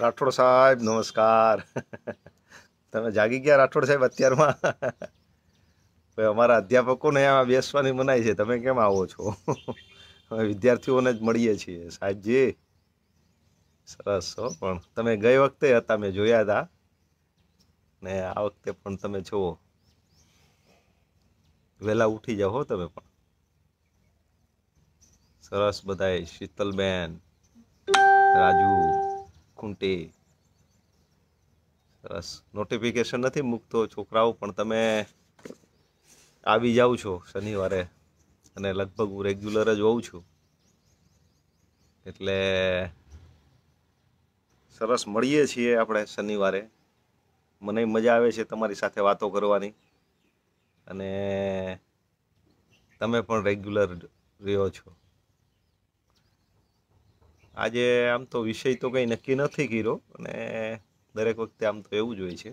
રાઠોડ સાહેબ નમસ્કાર તમે જાગી ગયા રાઠોડ સાહેબ અત્યારમાં ભાઈ અમારા અધ્યાપકોને બેસવાની મનાય છે તમે કેમ આવો છો અમે વિદ્યાર્થીઓને જ મળીએ છીએ સાહેબજી સરસ હો પણ તમે ગઈ વખતે હતા મેં જોયા હતા ને આ વખતે પણ તમે છો વહેલા ઉઠી જાઓ તમે પણ સરસ બધાય શીતલબેન રાજુ ખૂંટી સરસ નોટિફિકેશન નથી મૂકતો છોકરાઓ પણ તમે આવી જાઓ છો શનિવારે અને લગભગ હું રેગ્યુલર જ હોઉં છું એટલે સરસ મળીએ છીએ આપણે શનિવારે મને મજા આવે છે તમારી સાથે વાતો કરવાની અને તમે પણ રેગ્યુલર રહ્યો છો આજે આમ તો વિષય તો કંઈ નક્કી નથી કર્યો અને દરેક વખતે આમ તો એવું જ હોય છે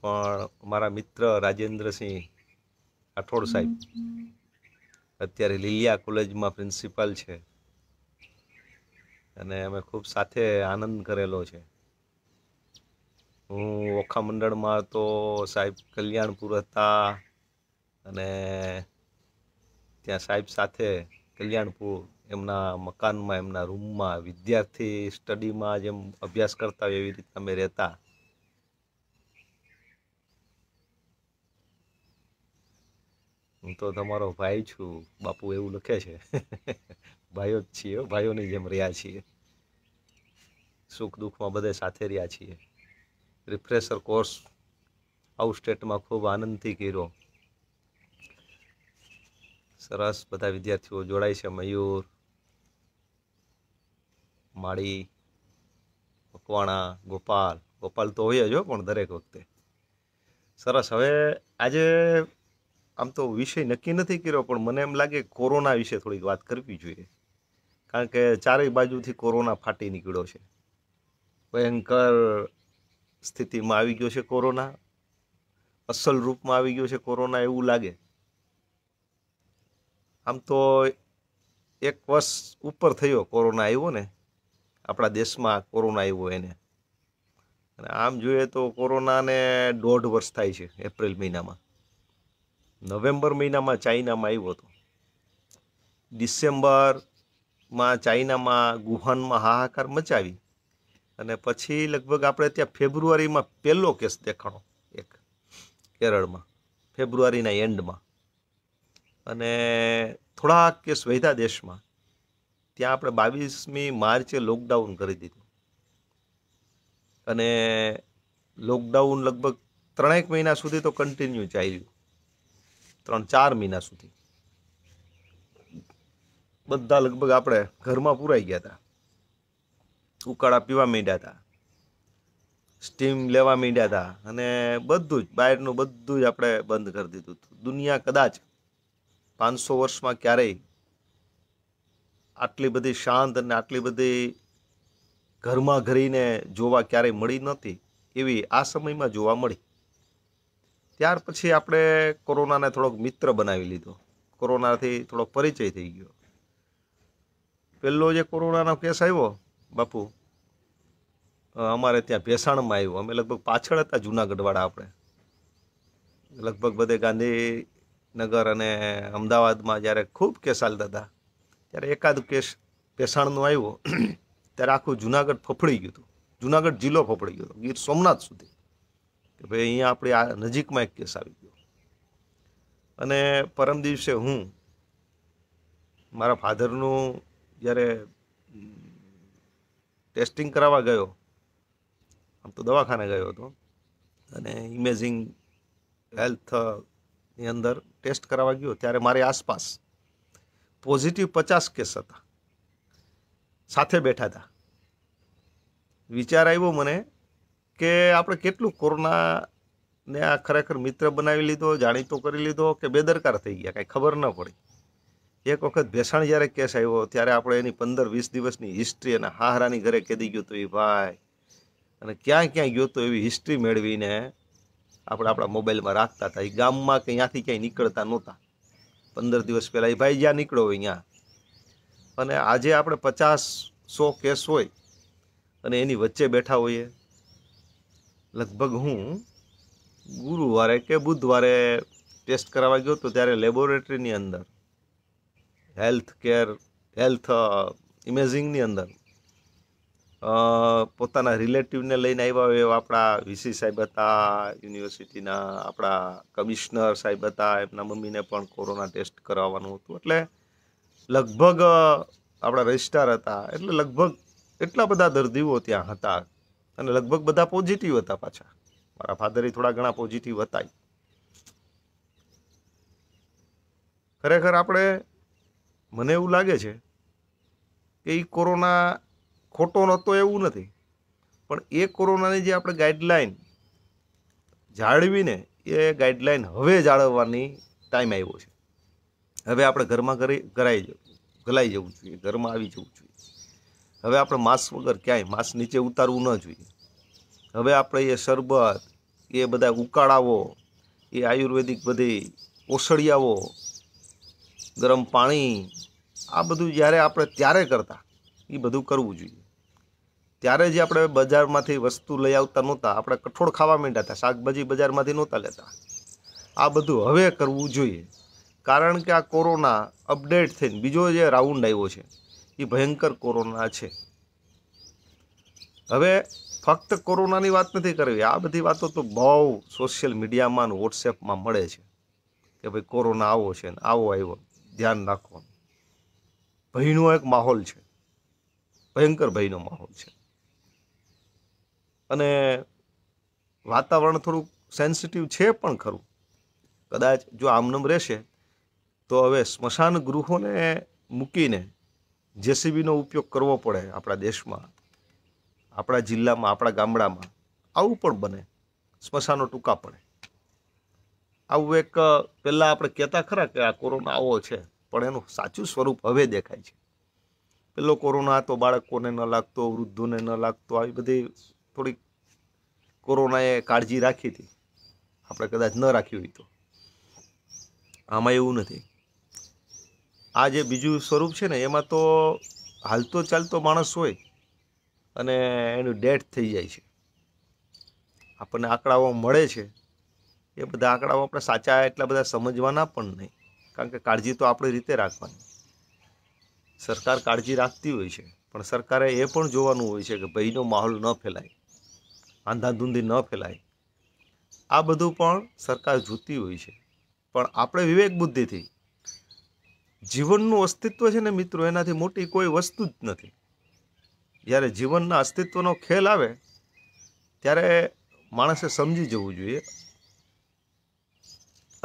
પણ મારા મિત્ર રાજેન્દ્રસિંહ રાઠોડ સાહેબ અત્યારે લીલિયા કોલેજમાં પ્રિન્સિપાલ છે અને અમે ખૂબ સાથે આનંદ કરેલો છે હું ઓખા મંડળમાં તો સાહેબ કલ્યાણપુર હતા અને ત્યાં સાહેબ સાથે કલ્યાણપુર એમના મકાનમાં એમના રૂમમાં વિદ્યાર્થી સ્ટડીમાં જેમ અભ્યાસ કરતા હોય એવી રીતના અમે રહેતા હું તો તમારો ભાઈ છું બાપુ એવું લખે છે ભાઈઓ જ છીએ ભાઈઓની જેમ રહ્યા છીએ સુખ દુઃખમાં બધે સાથે રહ્યા છીએ રિફ્રેશર કોર્સ આઉટ સ્ટેટમાં ખૂબ આનંદથી કર્યો સરસ બધા વિદ્યાર્થીઓ જોડાય છે મયુર માળી મકવાણા ગોપાલ ગોપાલ તો હોય જ હો પણ દરેક વખતે સરસ હવે આજે આમ તો વિષય નક્કી નથી કર્યો પણ મને એમ લાગે કોરોના વિશે થોડીક વાત કરવી જોઈએ કારણ કે ચારેય બાજુથી કોરોના ફાટી નીકળ્યો છે ભયંકર સ્થિતિમાં આવી ગયો છે કોરોના અસલ રૂપમાં આવી ગયો છે કોરોના એવું લાગે આમ તો એક વર્ષ ઉપર થયો કોરોના આવ્યો ને આપણા દેશમાં કોરોના આવ્યો એને અને આમ જોઈએ તો કોરોનાને દોઢ વર્ષ થાય છે એપ્રિલ મહિનામાં નવેમ્બર મહિનામાં ચાઇનામાં આવ્યો હતો ડિસેમ્બરમાં ચાઇનામાં ગુહાનમાં હાહાકાર મચાવી અને પછી લગભગ આપણે ત્યાં ફેબ્રુઆરીમાં પહેલો કેસ દેખાણો એક કેરળમાં ફેબ્રુઆરીના એન્ડમાં અને થોડાક કેસ વૈધા દેશમાં ત્યાં આપણે બાવીસમી માર્ચે લોકડાઉન કરી દીધું અને લોકડાઉન લગભગ ત્રણેક મહિના સુધી તો કન્ટિન્યુ ચાલ્યું ત્રણ ચાર મહિના સુધી બધા લગભગ આપણે ઘરમાં પુરાઈ ગયા હતા ઉકાળા પીવા માંડ્યા હતા સ્ટીમ લેવા માંડ્યા હતા અને બધું જ બહારનું બધું જ આપણે બંધ કરી દીધું હતું દુનિયા કદાચ પાંચસો વર્ષમાં ક્યારેય આટલી બધી શાંત અને આટલી બધી ઘરમાં ઘરીને જોવા ક્યારેય મળી નહોતી એવી આ સમયમાં જોવા મળી ત્યાર પછી આપણે કોરોનાને થોડોક મિત્ર બનાવી લીધો કોરોનાથી થોડોક પરિચય થઈ ગયો પહેલો જે કોરોનાનો કેસ આવ્યો બાપુ અમારે ત્યાં ભેસાણમાં આવ્યો અમે લગભગ પાછળ હતા જુનાગઢવાળા આપણે લગભગ બધે ગાંધીનગર અને અમદાવાદમાં જ્યારે ખૂબ કેસ ચાલતા હતા ત્યારે એકાદ કેસ પેસાણનો આવ્યો ત્યારે આખું જુનાગઢ ફફડી ગયું હતું જુનાગઢ જિલ્લો ફફડી ગયો હતો ગીર સોમનાથ સુધી કે ભાઈ અહીંયા આપણે આ નજીકમાં એક કેસ આવી ગયો અને પરમ દિવસે હું મારા ફાધરનું જ્યારે ટેસ્ટિંગ કરાવવા ગયો આમ તો દવાખાને ગયો હતો અને ઇમેજિંગ હેલ્થની અંદર ટેસ્ટ કરાવવા ગયો ત્યારે મારી આસપાસ પોઝિટિવ પચાસ કેસ હતા સાથે બેઠા હતા વિચાર આવ્યો મને કે આપણે કેટલું કોરોના ને આ ખરેખર મિત્ર બનાવી લીધો જાણીતો કરી લીધો કે બેદરકાર થઈ ગયા કાંઈ ખબર ન પડી એક વખત ભેસાણ જ્યારે કેસ આવ્યો ત્યારે આપણે એની પંદર વીસ દિવસની હિસ્ટ્રી અને હાહરાની ઘરે કહેદી ગયો તો એ ભાઈ અને ક્યાં ક્યાં ગયો તો એવી હિસ્ટ્રી મેળવીને આપણે આપણા મોબાઈલમાં રાખતા હતા એ ગામમાં કે અહીંયાથી ક્યાંય નીકળતા નહોતા પંદર દિવસ પહેલાં એ ભાઈ જ્યાં નીકળ્યો હોય ત્યાં અને આજે આપણે પચાસ સો કેસ હોય અને એની વચ્ચે બેઠા હોઈએ લગભગ હું ગુરુવારે કે બુધવારે ટેસ્ટ કરાવવા ગયો તો ત્યારે લેબોરેટરીની અંદર હેલ્થ કેર હેલ્થ ઇમેજિંગની અંદર પોતાના રિલેટિવને લઈને આવ્યા હોય એવા આપણા વીસી સાહેબ હતા યુનિવર્સિટીના આપણા કમિશનર સાહેબ હતા એમના મમ્મીને પણ કોરોના ટેસ્ટ કરાવવાનું હતું એટલે લગભગ આપણા રજિસ્ટ્રાર હતા એટલે લગભગ એટલા બધા દર્દીઓ ત્યાં હતા અને લગભગ બધા પોઝિટિવ હતા પાછા મારા ફાધરે થોડા ઘણા પોઝિટિવ હતા ખરેખર આપણે મને એવું લાગે છે કે એ કોરોના ખોટો નહોતો એવું નથી પણ એ કોરોનાની જે આપણે ગાઈડલાઇન જાળવીને એ ગાઈડલાઇન હવે જાળવવાની ટાઈમ આવ્યો છે હવે આપણે ઘરમાં કરાઈ જવું ગલાઈ જવું જોઈએ ઘરમાં આવી જવું જોઈએ હવે આપણે માંસ વગર ક્યાંય માંસ નીચે ઉતારવું ન જોઈએ હવે આપણે એ શરબત એ બધા ઉકાળાવો એ આયુર્વેદિક બધી ઓસળિયાઓ ગરમ પાણી આ બધું જ્યારે આપણે ત્યારે કરતા એ બધું કરવું જોઈએ ત્યારે જે આપણે બજારમાંથી વસ્તુ લઈ આવતા નહોતા આપણે કઠોળ ખાવા માંડ્યા હતા શાકભાજી બજારમાંથી નહોતા લેતા આ બધું હવે કરવું જોઈએ કારણ કે આ કોરોના અપડેટ થઈને બીજો જે રાઉન્ડ આવ્યો છે એ ભયંકર કોરોના છે હવે ફક્ત કોરોનાની વાત નથી કરવી આ બધી વાતો તો બહુ સોશિયલ મીડિયામાં અને વોટ્સએપમાં મળે છે કે ભાઈ કોરોના આવો છે ને આવો આવ્યો ધ્યાન રાખવાનું ભયનો એક માહોલ છે ભયંકર ભયનો માહોલ છે અને વાતાવરણ થોડુંક સેન્સિટિવ છે પણ ખરું કદાચ જો આમનમ રહેશે તો હવે સ્મશાન ગૃહોને મૂકીને જેસીબીનો ઉપયોગ કરવો પડે આપણા દેશમાં આપણા જિલ્લામાં આપણા ગામડામાં આવું પણ બને સ્મશાનો ટૂંકા પડે આવું એક પહેલાં આપણે કહેતા ખરા કે આ કોરોના આવો છે પણ એનું સાચું સ્વરૂપ હવે દેખાય છે પેલો કોરોના હતો બાળકોને ન લાગતો વૃદ્ધોને ન લાગતો આવી બધી થોડીક કોરોનાએ કાળજી રાખી હતી આપણે કદાચ ન રાખી હોય તો આમાં એવું નથી આ જે બીજું સ્વરૂપ છે ને એમાં તો હાલતો ચાલતો માણસ હોય અને એનું ડેથ થઈ જાય છે આપણને આંકડાઓ મળે છે એ બધા આંકડાઓ આપણે સાચા એટલા બધા સમજવાના પણ નહીં કારણ કે કાળજી તો આપણી રીતે રાખવાની સરકાર કાળજી રાખતી હોય છે પણ સરકારે એ પણ જોવાનું હોય છે કે ભયનો માહોલ ન ફેલાય આંધાધૂંધી ન ફેલાય આ બધું પણ સરકાર જોતી હોય છે પણ આપણે વિવેક બુદ્ધિથી જીવનનું અસ્તિત્વ છે ને મિત્રો એનાથી મોટી કોઈ વસ્તુ જ નથી જ્યારે જીવનના અસ્તિત્વનો ખેલ આવે ત્યારે માણસે સમજી જવું જોઈએ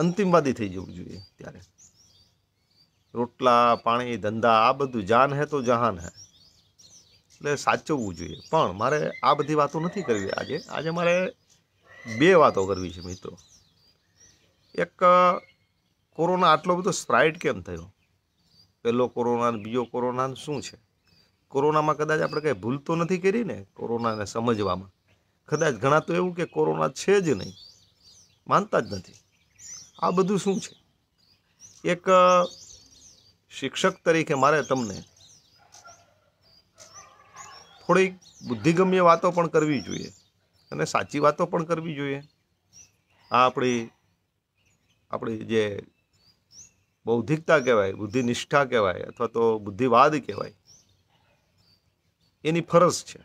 અંતિમવાદી થઈ જવું જોઈએ ત્યારે રોટલા પાણી ધંધા આ બધું જાન હે તો જહાન હે એટલે સાચવવું જોઈએ પણ મારે આ બધી વાતો નથી કરવી આજે આજે મારે બે વાતો કરવી છે મિત્રો એક કોરોના આટલો બધો સ્પ્રાઇટ કેમ થયો પહેલો કોરોના બીજો કોરોના શું છે કોરોનામાં કદાચ આપણે કંઈ ભૂલ તો નથી કરી ને કોરોનાને સમજવામાં કદાચ ઘણા તો એવું કે કોરોના છે જ નહીં માનતા જ નથી આ બધું શું છે એક શિક્ષક તરીકે મારે તમને થોડીક બુદ્ધિગમ્ય વાતો પણ કરવી જોઈએ અને સાચી વાતો પણ કરવી જોઈએ આ આપણી આપણી જે બૌદ્ધિકતા કહેવાય બુદ્ધિનિષ્ઠા કહેવાય અથવા તો બુદ્ધિવાદ કહેવાય એની ફરજ છે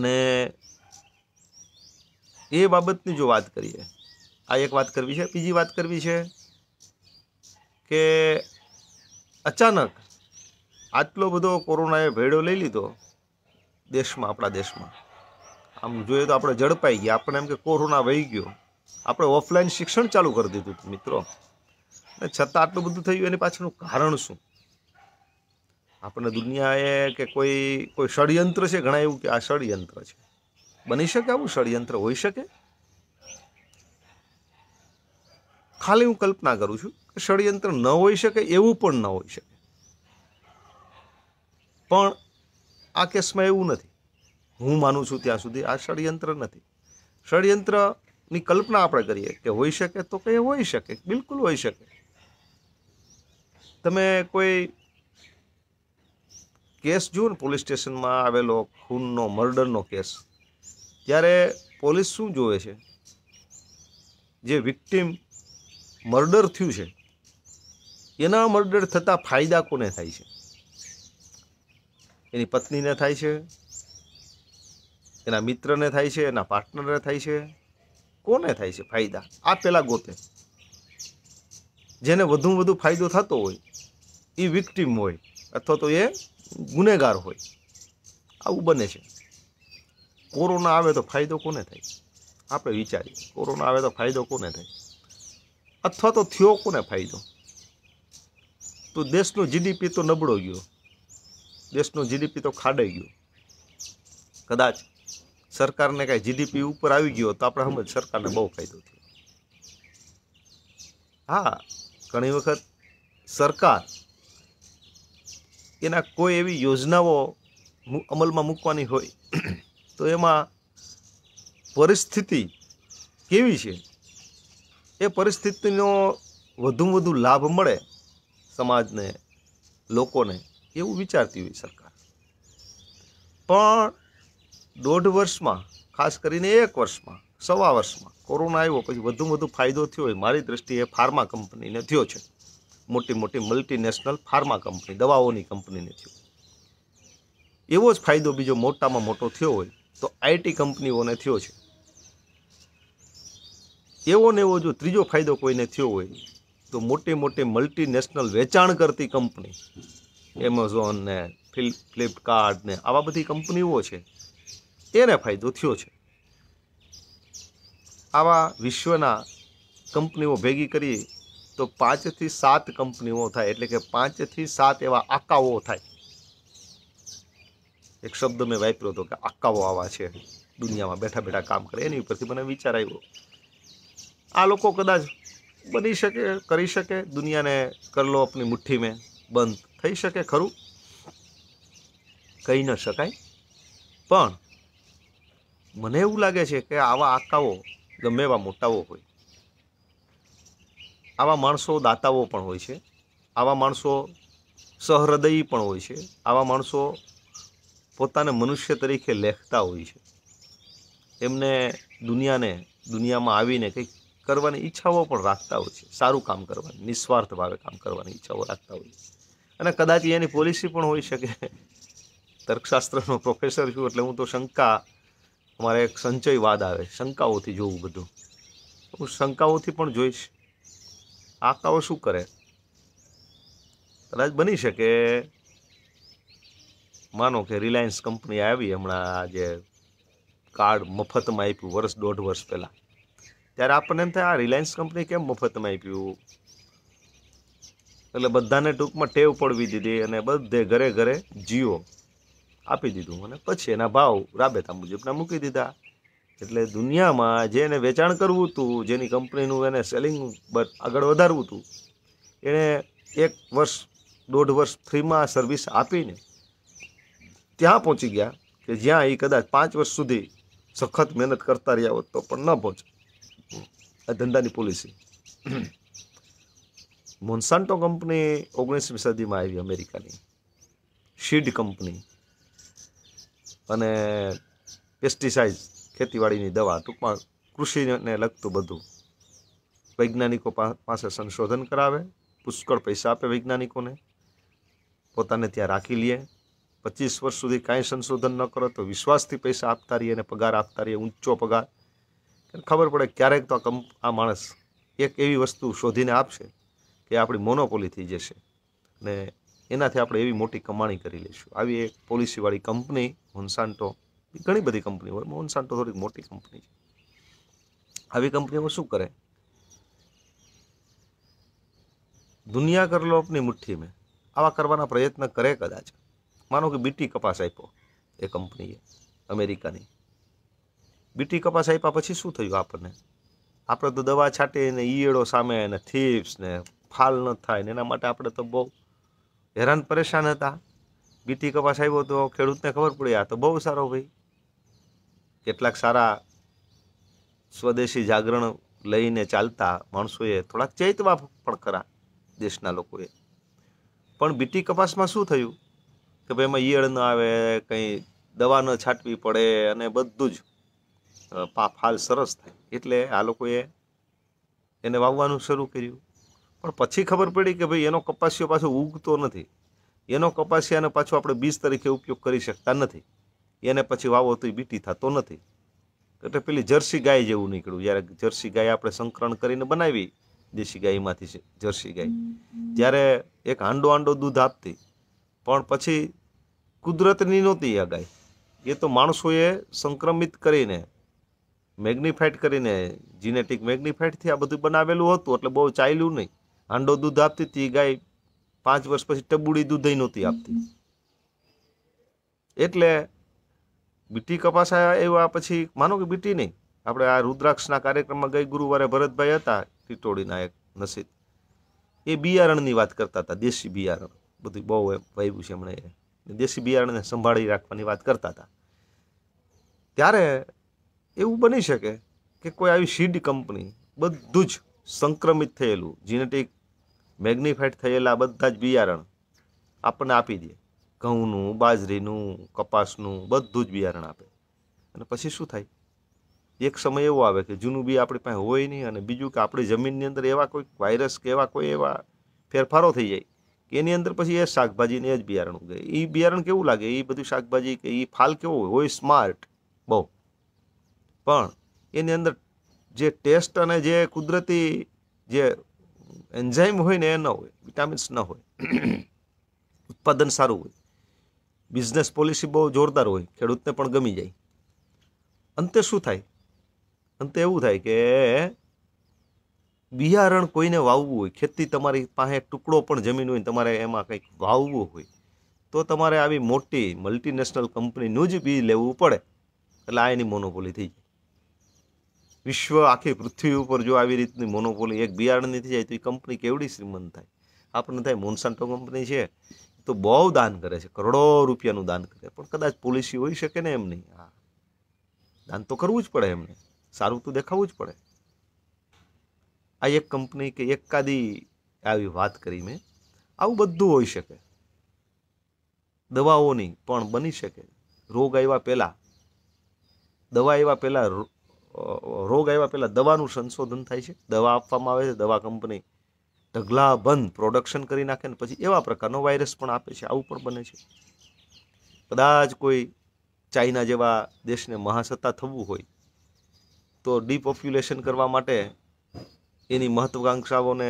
અને એ બાબતની જો વાત કરીએ આ એક વાત કરવી છે બીજી વાત કરવી છે કે અચાનક આટલો બધો કોરોનાએ ભેડો લઈ લીધો દેશમાં આપણા દેશમાં આમ જોઈએ તો આપણે ઝડપાઈ ગયા આપણે એમ કે કોરોના વહી ગયો આપણે ઓફલાઈન શિક્ષણ ચાલુ કરી દીધું મિત્રો ને છતાં આટલું બધું થયું એની પાછળનું કારણ શું આપણને દુનિયાએ કે કોઈ કોઈ ષડયંત્ર છે ઘણા એવું કે આ ષડયંત્ર છે બની શકે આવું ષડયંત્ર હોઈ શકે ખાલી હું કલ્પના કરું છું કે ષડયંત્ર ન હોઈ શકે એવું પણ ન હોઈ શકે પણ આ કેસમાં એવું નથી હું માનું છું ત્યાં સુધી આ ષડયંત્ર નથી ષડયંત્રની કલ્પના આપણે કરીએ કે હોઈ શકે તો કે હોઈ શકે બિલકુલ હોઈ શકે તમે કોઈ કેસ જુઓ ને પોલીસ સ્ટેશનમાં આવેલો ખૂનનો મર્ડરનો કેસ ત્યારે પોલીસ શું જોવે છે જે વિક્ટીમ મર્ડર થયું છે એના મર્ડર થતાં ફાયદા કોને થાય છે એની પત્નીને થાય છે એના મિત્રને થાય છે એના પાર્ટનરને થાય છે કોને થાય છે ફાયદા આ પેલા ગોતે જેને વધુ વધુ ફાયદો થતો હોય એ વિક્ટીમ હોય અથવા તો એ ગુનેગાર હોય આવું બને છે કોરોના આવે તો ફાયદો કોને થાય આપણે વિચારીએ કોરોના આવે તો ફાયદો કોને થાય અથવા તો થયો કોને ફાયદો તો દેશનો જીડીપી તો નબળો ગયો દેશનો જીડીપી તો ખાડાઈ ગયો કદાચ સરકારને કાંઈ જીડીપી ઉપર આવી ગયો તો આપણે હમણાં સરકારને બહુ ફાયદો થયો હા ઘણી વખત સરકાર એના કોઈ એવી યોજનાઓ અમલમાં મૂકવાની હોય તો એમાં પરિસ્થિતિ કેવી છે એ પરિસ્થિતિનો વધુમાં વધુ લાભ મળે સમાજને લોકોને એવું વિચારતી હોય સરકાર પણ દોઢ વર્ષમાં ખાસ કરીને એક વર્ષમાં સવા વર્ષમાં કોરોના આવ્યો પછી વધુ વધુ ફાયદો થયો હોય મારી દૃષ્ટિએ ફાર્મા કંપનીને થયો છે મોટી મોટી મલ્ટીનેશનલ ફાર્મા કંપની દવાઓની કંપનીને થયો એવો જ ફાયદો બીજો મોટામાં મોટો થયો હોય તો આઈટી કંપનીઓને થયો છે એવો ને એવો જો ત્રીજો ફાયદો કોઈને થયો હોય તો મોટી મોટી મલ્ટીનેશનલ વેચાણ કરતી કંપની એમેઝોન ને ફ્લિપકાર્ટ ને આવા બધી કંપનીઓ છે એને ફાયદો થયો છે આવા વિશ્વના કંપનીઓ ભેગી કરી તો પાંચથી સાત કંપનીઓ થાય એટલે કે પાંચથી સાત એવા આકાઓ થાય એક શબ્દ મેં વાપર્યો હતો કે આકાઓ આવા છે દુનિયામાં બેઠા બેઠા કામ કરે એની ઉપરથી મને વિચાર આવ્યો આ લોકો કદાચ બની શકે કરી શકે દુનિયાને કરલો આપની મુઠ્ઠી મેં બંધ થઈ શકે ખરું કહી ન શકાય પણ મને એવું લાગે છે કે આવા આકાઓ ગમે એવા મોટાઓ હોય આવા માણસો દાતાઓ પણ હોય છે આવા માણસો સહૃદયી પણ હોય છે આવા માણસો પોતાને મનુષ્ય તરીકે લેખતા હોય છે એમને દુનિયાને દુનિયામાં આવીને કંઈક કરવાની ઈચ્છાઓ પણ રાખતા હોય છે સારું કામ કરવાની નિસ્વાર્થ ભાવે કામ કરવાની ઈચ્છાઓ રાખતા હોય છે અને કદાચ એની પોલિસી પણ હોઈ શકે તર્કશાસ્ત્રનો પ્રોફેસર છું એટલે હું તો શંકા અમારે એક સંચયવાદ આવે શંકાઓથી જોવું બધું હું શંકાઓથી પણ જોઈશ આકાઓ શું કરે કદાચ બની શકે માનો કે રિલાયન્સ કંપની આવી હમણાં આજે કાર્ડ મફતમાં આપ્યું વર્ષ દોઢ વર્ષ પહેલાં ત્યારે આપણને એમ થાય આ રિલાયન્સ કંપની કેમ મફતમાં આપ્યું એટલે બધાને ટૂંકમાં ટેવ પડવી દીધી અને બધે ઘરે ઘરે જીઓ આપી દીધું અને પછી એના ભાવ રાબેતા મુજબના મૂકી દીધા એટલે દુનિયામાં જે એને વેચાણ કરવું હતું જેની કંપનીનું એને સેલિંગ આગળ વધારવું હતું એણે એક વર્ષ દોઢ વર્ષ ફ્રીમાં સર્વિસ આપીને ત્યાં પહોંચી ગયા કે જ્યાં એ કદાચ પાંચ વર્ષ સુધી સખત મહેનત કરતા રહ્યા હોત તો પણ ન પહોંચે આ ધંધાની પોલિસી મોન્સાન્ટો કંપની ઓગણીસમી સદીમાં આવી અમેરિકાની શીડ કંપની અને પેસ્ટિસાઇડ ખેતીવાડીની દવા ટૂંકમાં કૃષિને લગતું બધું વૈજ્ઞાનિકો પાસે સંશોધન કરાવે પુષ્કળ પૈસા આપે વૈજ્ઞાનિકોને પોતાને ત્યાં રાખી લે પચીસ વર્ષ સુધી કાંઈ સંશોધન ન કરો તો વિશ્વાસથી પૈસા આપતા રહીએ અને પગાર આપતા રહીએ ઊંચો પગાર ખબર પડે ક્યારેક તો આ માણસ એક એવી વસ્તુ શોધીને આપશે કે આપણી મોનોપોલી થઈ જશે ને એનાથી આપણે એવી મોટી કમાણી કરી લઈશું આવી એક પોલિસીવાળી કંપની મોન્સાન્ટો ઘણી બધી કંપની હોય મોન્સાન્ટો થોડીક મોટી કંપની છે આવી કંપનીઓ શું કરે દુનિયા કર લો મુઠ્ઠી મેં આવા કરવાના પ્રયત્ન કરે કદાચ માનો કે બીટી કપાસ આપ્યો એ કંપનીએ અમેરિકાની બીટી કપાસ આપ્યા પછી શું થયું આપણને આપણે તો દવા છાંટીને ઈયળો સામે ને થીપ્સ ને ફાલ ન થાય ને એના માટે આપણે તો બહુ હેરાન પરેશાન હતા બીટી કપાસ આવ્યો તો ખેડૂતને ખબર પડી આ તો બહુ સારો ભાઈ કેટલાક સારા સ્વદેશી જાગરણ લઈને ચાલતા માણસોએ થોડાક ચૈતવા પણ ખરા દેશના લોકોએ પણ બીટી કપાસમાં શું થયું કે ભાઈ એમાં ઈયળ ન આવે કંઈ દવા ન છાંટવી પડે અને બધું જ ફાલ સરસ થાય એટલે આ લોકોએ એને વાવવાનું શરૂ કર્યું પણ પછી ખબર પડી કે ભાઈ એનો કપાસિયો પાછો ઉગતો નથી એનો કપાસિયાને પાછો આપણે બીજ તરીકે ઉપયોગ કરી શકતા નથી એને પછી વાવો તો બીટી થતો નથી એટલે પેલી જર્સી ગાય જેવું નીકળ્યું જ્યારે જર્સી ગાય આપણે સંકરણ કરીને બનાવી દેશી ગાયમાંથી જર્સી ગાય જ્યારે એક હાંડો આંડો દૂધ આપતી પણ પછી કુદરતની નહોતી આ ગાય એ તો માણસોએ સંક્રમિત કરીને મેગ્નિફાઈડ કરીને જીનેટિક મેગ્નિફાઈડથી આ બધું બનાવેલું હતું એટલે બહુ ચાલ્યું નહીં આંડો દૂધ આપતી હતી ગાય પાંચ વર્ષ પછી ટબુડી દૂધ નહોતી આપતી એટલે બીટી કપાસ એવા પછી માનો કે બીટી નહીં આપણે આ રુદ્રાક્ષના કાર્યક્રમમાં ગઈ ગુરુવારે ભરતભાઈ હતા ટીટોડીના એક નસીબ એ બિયારણની વાત કરતા હતા દેશી બિયારણ બધું બહુ વાવ્યું છે હમણાં એ દેશી બિયારણને સંભાળી રાખવાની વાત કરતા હતા ત્યારે એવું બની શકે કે કોઈ આવી સીડ કંપની બધું જ સંક્રમિત થયેલું જીનેટિક મેગ્નિફાઈડ થયેલા બધા જ બિયારણ આપણને આપી દે ઘઉંનું બાજરીનું કપાસનું બધું જ બિયારણ આપે અને પછી શું થાય એક સમય એવો આવે કે જૂનું બી આપણી પાસે હોય નહીં અને બીજું કે આપણી જમીનની અંદર એવા કોઈ વાયરસ કે એવા કોઈ એવા ફેરફારો થઈ જાય કે એની અંદર પછી એ શાકભાજીને એ જ બિયારણ ઉગે એ બિયારણ કેવું લાગે એ બધું શાકભાજી કે એ ફાલ કેવો હોય સ્માર્ટ બહુ પણ એની અંદર જે ટેસ્ટ અને જે કુદરતી જે એન્ઝાઇમ હોય ને એ ન હોય વિટામિન્સ ન હોય ઉત્પાદન સારું હોય બિઝનેસ પોલિસી બહુ જોરદાર હોય ખેડૂતને પણ ગમી જાય અંતે શું થાય અંતે એવું થાય કે બિયારણ કોઈને વાવવું હોય ખેતી તમારી પાસે ટુકડો પણ જમીન હોય તમારે એમાં કંઈક વાવવું હોય તો તમારે આવી મોટી મલ્ટીનેશનલ કંપનીનું જ બી લેવું પડે એટલે આ એની મોનોપોલી થઈ જાય વિશ્વ આખી પૃથ્વી ઉપર જો આવી રીતની મોનોપોલી એક બિયારણની નથી જાય તો એ કંપની કેવડી શ્રીમંત થાય આપણને થાય મોન્સાન્ટો કંપની છે તો બહુ દાન કરે છે કરોડો રૂપિયાનું દાન કરે પણ કદાચ પોલિસી હોઈ શકે ને એમ નહીં હા દાન તો કરવું જ પડે એમને સારું તો દેખાવું જ પડે આ એક કંપની કે એકાદી આવી વાત કરી મેં આવું બધું હોઈ શકે દવાઓની પણ બની શકે રોગ આવ્યા પહેલાં દવા આવ્યા પહેલાં રોગ આવ્યા પહેલાં દવાનું સંશોધન થાય છે દવા આપવામાં આવે છે દવા કંપની ઢગલા બંધ પ્રોડક્શન કરી નાખે ને પછી એવા પ્રકારનો વાયરસ પણ આપે છે આવું પણ બને છે કદાચ કોઈ ચાઇના જેવા દેશને મહાસત્તા થવું હોય તો ડીપોપ્યુલેશન કરવા માટે એની મહત્વાકાંક્ષાઓને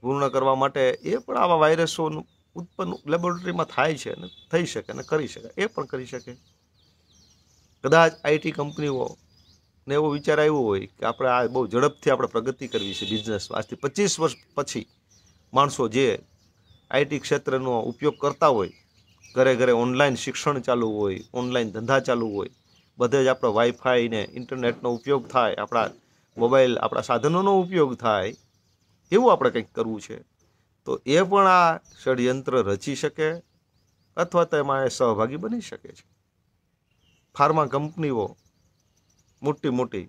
પૂર્ણ કરવા માટે એ પણ આવા વાયરસોનું ઉત્પન્ન લેબોરેટરીમાં થાય છે અને થઈ શકે અને કરી શકે એ પણ કરી શકે કદાચ આઈટી કંપનીઓ ને એવો વિચાર આવ્યો હોય કે આપણે આ બહુ ઝડપથી આપણે પ્રગતિ કરવી છે બિઝનેસ આજથી પચીસ વર્ષ પછી માણસો જે આઈટી ક્ષેત્રનો ઉપયોગ કરતા હોય ઘરે ઘરે ઓનલાઈન શિક્ષણ ચાલુ હોય ઓનલાઈન ધંધા ચાલુ હોય બધે જ આપણો વાઈફાઈ ને ઇન્ટરનેટનો ઉપયોગ થાય આપણા મોબાઈલ આપણા સાધનોનો ઉપયોગ થાય એવું આપણે કંઈક કરવું છે તો એ પણ આ ષડયંત્ર રચી શકે અથવા તો એમાં એ સહભાગી બની શકે છે ફાર્મા કંપનીઓ મોટી મોટી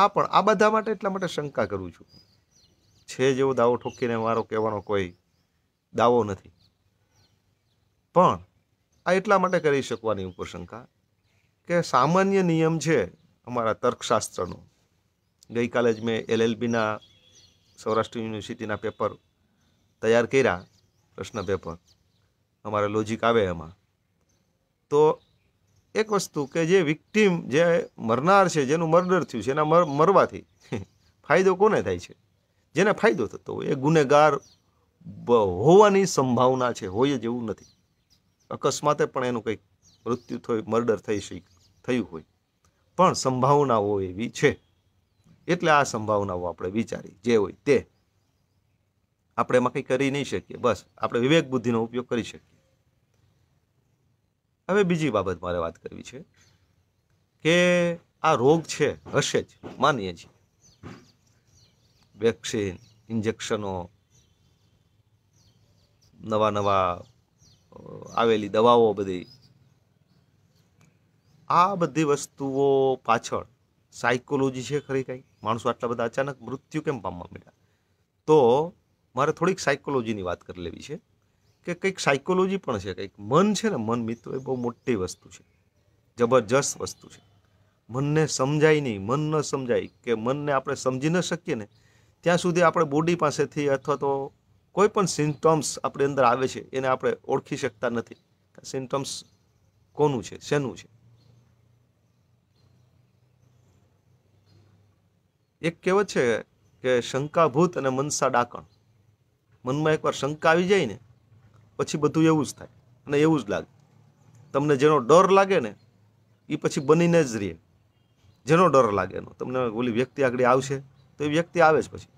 આ પણ આ બધા માટે એટલા માટે શંકા કરું છું છે જેવો દાવો ઠોકીને મારો કહેવાનો કોઈ દાવો નથી પણ આ એટલા માટે કરી શકવાની ઉપર શંકા કે સામાન્ય નિયમ છે અમારા તર્કશાસ્ત્રનો ગઈકાલે જ મેં એલએલબીના સૌરાષ્ટ્ર યુનિવર્સિટીના પેપર તૈયાર કર્યા પ્રશ્ન પેપર અમારે લોજિક આવે એમાં તો એક વસ્તુ કે જે વિક્ટીમ જે મરનાર છે જેનું મર્ડર થયું છે એના મરવાથી ફાયદો કોને થાય છે જેને ફાયદો થતો હોય એ ગુનેગાર હોવાની સંભાવના છે હોય જેવું નથી અકસ્માતે પણ એનું કંઈક મૃત્યુ થયું મર્ડર થઈ થયું હોય પણ સંભાવનાઓ એવી છે એટલે આ સંભાવનાઓ આપણે વિચારી જે હોય તે આપણે એમાં કંઈ કરી નહીં શકીએ બસ આપણે વિવેક બુદ્ધિનો ઉપયોગ કરી શકીએ હવે બીજી બાબત મારે વાત કરવી છે કે આ રોગ છે હશે જ માનીએ છીએ વેક્સિન ઇન્જેક્શનો નવા નવા આવેલી દવાઓ બધી આ બધી વસ્તુઓ પાછળ સાયકોલોજી છે ખરી કંઈ માણસો આટલા બધા અચાનક મૃત્યુ કેમ પામવા મળ્યા તો મારે થોડીક સાયકોલોજીની વાત કરી લેવી છે કે કંઈક સાયકોલોજી પણ છે કંઈક મન છે ને મન મિત્રો એ બહુ મોટી વસ્તુ છે જબરજસ્ત વસ્તુ છે મનને સમજાય નહીં મન ન સમજાય કે મનને આપણે સમજી ન શકીએ ને ત્યાં સુધી આપણે બોડી પાસેથી અથવા તો કોઈ પણ સિમ્ટમ્સ આપણી અંદર આવે છે એને આપણે ઓળખી શકતા નથી સિમ્ટમ્સ કોનું છે શેનું છે એક કહેવત છે કે શંકાભૂત અને મનસા ડાકણ મનમાં એકવાર શંકા આવી જાય ને પછી બધું એવું જ થાય અને એવું જ લાગે તમને જેનો ડર લાગે ને એ પછી બનીને જ રહે જેનો ડર લાગે એનો તમને ઓલી વ્યક્તિ આગળ આવશે તો એ વ્યક્તિ આવે જ પછી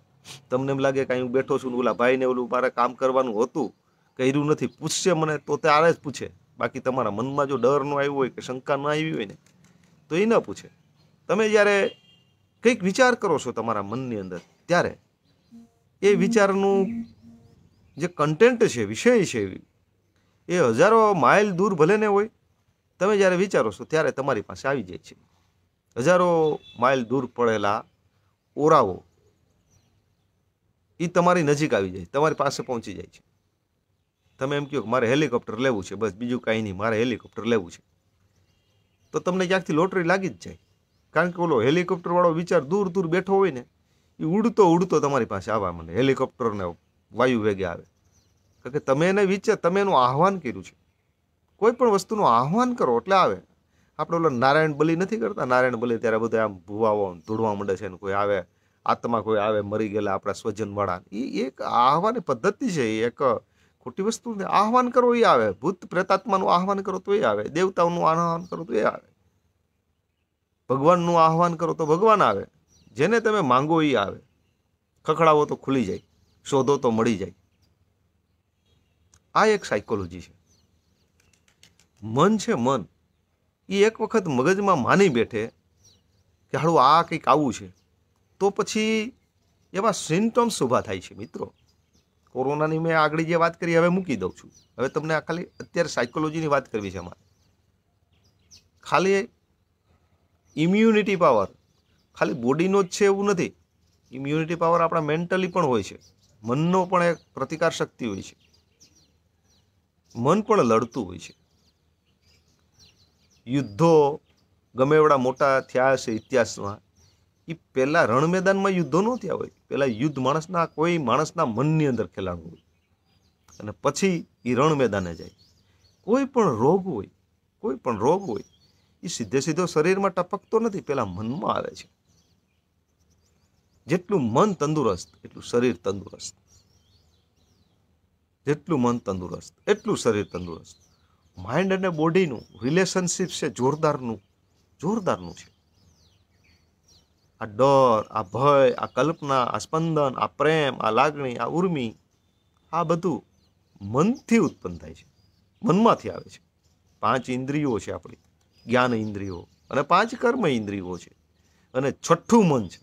તમને એમ લાગે કે હું બેઠો છું ઓલા ભાઈને ઓલું મારે કામ કરવાનું હતું કર્યું નથી પૂછશે મને તો તે ત્યારે જ પૂછે બાકી તમારા મનમાં જો ડર ન આવ્યો હોય કે શંકા ન આવી હોય ને તો એ ન પૂછે તમે જ્યારે કંઈક વિચાર કરો છો તમારા મનની અંદર ત્યારે એ વિચારનું જે કન્ટેન્ટ છે વિષય છે એ હજારો માઇલ દૂર ભલે ને હોય તમે જ્યારે વિચારો છો ત્યારે તમારી પાસે આવી જાય છે હજારો માઇલ દૂર પડેલા ઓરાઓ એ તમારી નજીક આવી જાય તમારી પાસે પહોંચી જાય છે તમે એમ કહો મારે હેલિકોપ્ટર લેવું છે બસ બીજું કાંઈ નહીં મારે હેલિકોપ્ટર લેવું છે તો તમને ક્યાંકથી લોટરી લાગી જ જાય કારણ કે ઓલો હેલિકોપ્ટરવાળો વિચાર દૂર દૂર બેઠો હોય ને એ ઉડતો ઉડતો તમારી પાસે આવવા મને હેલિકોપ્ટરને વાયુ વેગે આવે કારણ કે તમે એને વિચાર તમે એનું આહવાન કર્યું છે કોઈ પણ વસ્તુનું આહવાન કરો એટલે આવે આપણે ઓલા નારાયણ બલિ નથી કરતા નારાયણ બલિ ત્યારે બધા આમ ભૂવાઓ ધૂળવા માંડે છે ને કોઈ આવે આત્મા કોઈ આવે મરી ગયેલા આપણા સ્વજનવાળા એ એક આહવાન પદ્ધતિ છે એ એક ખોટી વસ્તુ આહવાન કરો એ આવે ભૂત પ્રેતાત્માનું આહવાન કરો તો એ આવે દેવતાઓનું આહવાન કરો તો એ આવે ભગવાનનું આહવાન કરો તો ભગવાન આવે જેને તમે માંગો એ આવે ખખડાવો તો ખુલી જાય શોધો તો મળી જાય આ એક સાયકોલોજી છે મન છે મન એ એક વખત મગજમાં માની બેઠે કે હાડું આ કંઈક આવું છે તો પછી એવા સિમ્ટમ્સ ઊભા થાય છે મિત્રો કોરોનાની મેં આગળ જે વાત કરી હવે મૂકી દઉં છું હવે તમને આ ખાલી અત્યારે સાયકોલોજીની વાત કરવી છે અમારે ખાલી ઇમ્યુનિટી પાવર ખાલી બોડીનો જ છે એવું નથી ઇમ્યુનિટી પાવર આપણા મેન્ટલી પણ હોય છે મનનો પણ એક પ્રતિકાર શક્તિ હોય છે મન પણ લડતું હોય છે યુદ્ધો ગમે એવડા મોટા થયા છે ઇતિહાસમાં એ પહેલાં રણ મેદાનમાં યુદ્ધો ન થયા હોય પહેલાં યુદ્ધ માણસના કોઈ માણસના મનની અંદર ખેલાણું હોય અને પછી એ રણ મેદાને જાય કોઈ પણ રોગ હોય કોઈ પણ રોગ હોય એ સીધે સીધો શરીરમાં ટપકતો નથી પહેલાં મનમાં આવે છે જેટલું મન તંદુરસ્ત એટલું શરીર તંદુરસ્ત જેટલું મન તંદુરસ્ત એટલું શરીર તંદુરસ્ત માઇન્ડ અને બોડીનું રિલેશનશીપ છે જોરદારનું જોરદારનું છે આ ડર આ ભય આ કલ્પના આ સ્પંદન આ પ્રેમ આ લાગણી આ ઉર્મી આ બધું મનથી ઉત્પન્ન થાય છે મનમાંથી આવે છે પાંચ ઇન્દ્રિયો છે આપણી જ્ઞાન ઇન્દ્રિયો અને પાંચ કર્મ ઇન્દ્રિયો છે અને છઠ્ઠું મન છે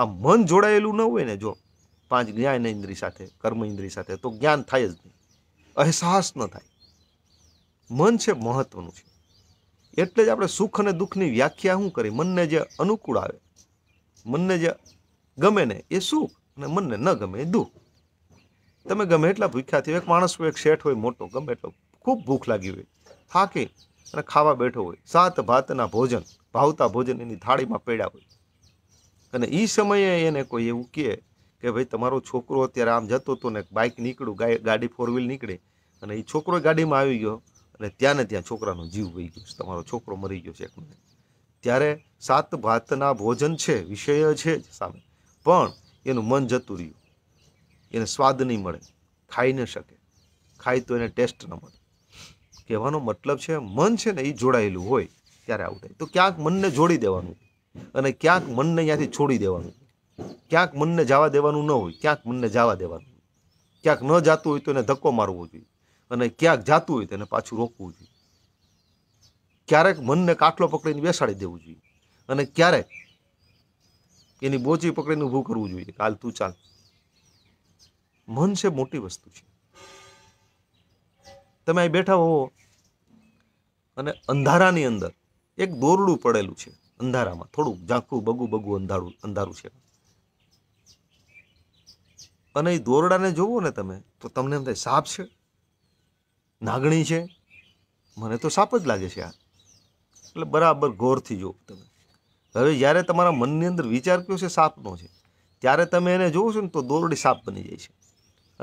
આ મન જોડાયેલું ન હોય ને જો પાંચ જ્ઞાન ઇન્દ્રિય સાથે કર્મ ઇન્દ્રિય સાથે તો જ્ઞાન થાય જ નહીં અહેસાસ ન થાય મન છે મહત્વનું છે એટલે જ આપણે સુખ અને દુઃખની વ્યાખ્યા શું કરી મનને જે અનુકૂળ આવે મનને જે ગમે ને એ સુખ અને મનને ન ગમે એ દુઃખ તમે ગમે એટલા ભૂખ્યા થયો એક માણસ હોય એક શેઠ હોય મોટો ગમે એટલો ખૂબ ભૂખ લાગી હોય થાકી અને ખાવા બેઠો હોય સાત ભાતના ભોજન ભાવતા ભોજન એની થાળીમાં પેડ્યા હોય અને એ સમયે એને કોઈ એવું કહે કે ભાઈ તમારો છોકરો અત્યારે આમ જતો હતો ને બાઇક નીકળ્યું ગાડી ફોર વ્હીલ નીકળી અને એ છોકરો ગાડીમાં આવી ગયો અને ત્યાં ને ત્યાં છોકરાનો જીવ વહી ગયો તમારો છોકરો મરી ગયો છે એક મને ત્યારે સાત ભાતના ભોજન છે વિષય છે જ સામે પણ એનું મન જતું રહ્યું એને સ્વાદ નહીં મળે ખાઈ ન શકે ખાય તો એને ટેસ્ટ ન મળે કહેવાનો મતલબ છે મન છે ને એ જોડાયેલું હોય ત્યારે આવું થાય તો ક્યાંક મનને જોડી દેવાનું અને ક્યાંક મનને અહીંયાથી છોડી દેવાનું ક્યાંક મનને જવા દેવાનું ન હોય ક્યાંક મનને જવા દેવાનું ક્યાંક ન જાતું હોય તો એને ધક્કો મારવો જોઈએ અને ક્યાંક જાતું હોય તો એને પાછું રોકવું જોઈએ ક્યારેક મનને કાટલો પકડીને બેસાડી દેવું જોઈએ અને ક્યારેક એની બોચી પકડીને ઊભું કરવું જોઈએ કાલ તું ચાલ મન છે મોટી વસ્તુ છે તમે અહીં બેઠા હો અને અંધારાની અંદર એક દોરડું પડેલું છે અંધારામાં થોડું ઝાંખું બગુ બગુ અંધારું અંધારું છે અને એ દોરડાને જોવો ને તમે તો તમને એમ થાય સાપ છે નાગણી છે મને તો સાપ જ લાગે છે આ એટલે બરાબર ગોરથી જોવો તમે હવે જ્યારે તમારા મનની અંદર વિચાર કયો છે સાપનો છે ત્યારે તમે એને જોવો છો ને તો દોરડી સાપ બની જાય છે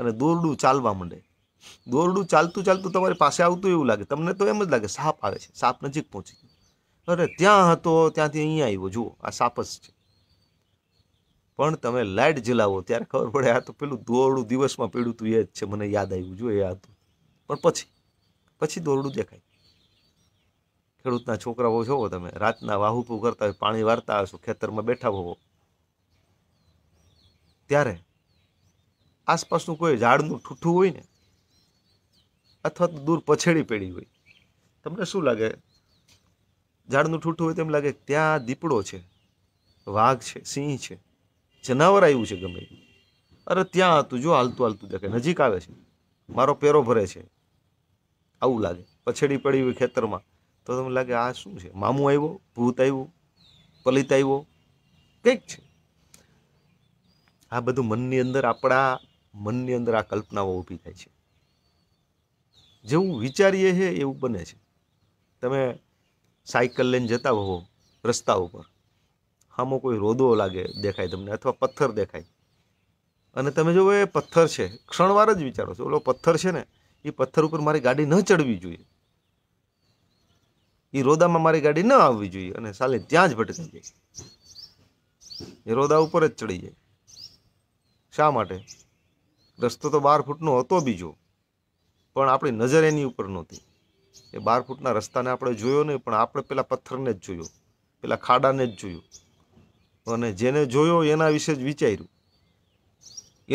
અને દોરડું ચાલવા માંડે દોરડું ચાલતું ચાલતું તમારી પાસે આવતું એવું લાગે તમને તો એમ જ લાગે સાપ આવે છે સાપ નજીક પહોંચી ગયો અરે ત્યાં હતો ત્યાંથી અહીંયા આવ્યો જુઓ આ સાપસ છે પણ તમે લાઇટ જલાવો ત્યારે ખબર પડે આ તો પેલું દોરડું દિવસમાં પીડું તું એ જ છે મને યાદ આવ્યું જો એ હતું પણ પછી પછી દોરડું દેખાય ખેડૂતના છોકરાઓ છો તમે રાતના વાહુપુ કરતા હોય પાણી વારતા હશો ખેતરમાં બેઠા હોવો ત્યારે આસપાસનું કોઈ ઝાડનું ઠૂઠું હોય ને અથવા તો દૂર પછેડી પેડી હોય તમને શું લાગે ઝાડનું ઠૂઠું હોય તેમ લાગે ત્યાં દીપડો છે વાઘ છે સિંહ છે જનાવર આવ્યું છે ગમે અરે ત્યાં હતું જો હાલતું હાલતું દેખાય નજીક આવે છે મારો પેરો ભરે છે આવું લાગે પછેડી પડી હોય ખેતરમાં તો તમને લાગે આ શું છે મામું આવ્યો ભૂત આવ્યું પલિત આવ્યો કંઈક છે આ બધું મનની અંદર આપણા મનની અંદર આ કલ્પનાઓ ઊભી થાય છે જેવું વિચારીએ છે એવું બને છે તમે સાયકલ લઈને જતા હોવો રસ્તા ઉપર આમાં કોઈ રોદો લાગે દેખાય તમને અથવા પથ્થર દેખાય અને તમે જુઓ એ પથ્થર છે ક્ષણવાર જ વિચારો છો ઓલો પથ્થર છે ને એ પથ્થર ઉપર મારી ગાડી ન ચડવી જોઈએ એ રોદામાં મારી ગાડી ન આવવી જોઈએ અને સાલે ત્યાં જ ભટકી જાય એ રોદા ઉપર જ ચડી જાય શા માટે રસ્તો તો બાર ફૂટનો હતો બીજો પણ આપણી નજર એની ઉપર નહોતી એ બાર ફૂટના રસ્તાને આપણે જોયો નહીં પણ આપણે પેલા પથ્થરને જ જોયો પેલા ખાડાને જ જોયું અને જેને જોયો એના વિશે જ વિચાર્યું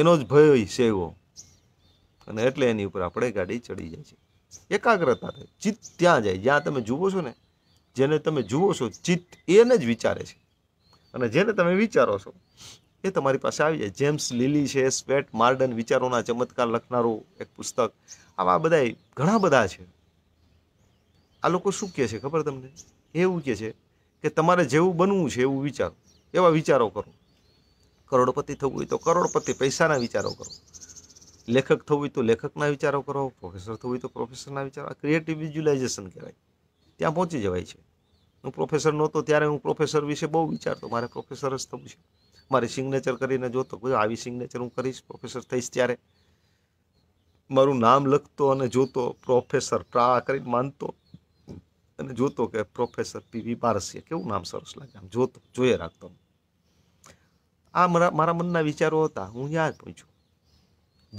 એનો જ ભય હોય એવો અને એટલે એની ઉપર આપણે ગાડી ચડી જાય છે એકાગ્રતા થાય ચિત્ત ત્યાં જાય જ્યાં તમે જુઓ છો ને જેને તમે જુઓ છો ચિત્ત એને જ વિચારે છે અને જેને તમે વિચારો છો એ તમારી પાસે આવી જાય જેમ્સ લીલી છે સ્વેટ માર્ડન વિચારોના ચમત્કાર લખનારું એક પુસ્તક આવા બધા ઘણા બધા છે આ લોકો શું કહે છે ખબર તમને એવું કહે છે કે તમારે જેવું બનવું છે એવું વિચારો એવા વિચારો કરો કરોડપતિ થવું હોય તો કરોડપતિ પૈસાના વિચારો કરો લેખક થવું હોય તો લેખકના વિચારો કરો પ્રોફેસર થવું હોય તો પ્રોફેસરના વિચારો આ ક્રિએટિવ વિઝ્યુલાઇઝેશન કહેવાય ત્યાં પહોંચી જવાય છે હું પ્રોફેસર નહોતો ત્યારે હું પ્રોફેસર વિશે બહુ વિચારતો મારે પ્રોફેસર જ થવું છે મારે સિગ્નેચર કરીને જોતો આવી સિગ્નેચર હું કરીશ પ્રોફેસર થઈશ ત્યારે મારું નામ લખતો અને જોતો પ્રોફેસર ટ્રા કરીને માનતો અને જોતો કે પ્રોફેસર પીવી પારસીએ કેવું નામ સરસ લાગે આમ જોતો જોઈએ રાખતો આ મારા મનના વિચારો હતા હું યાદ જ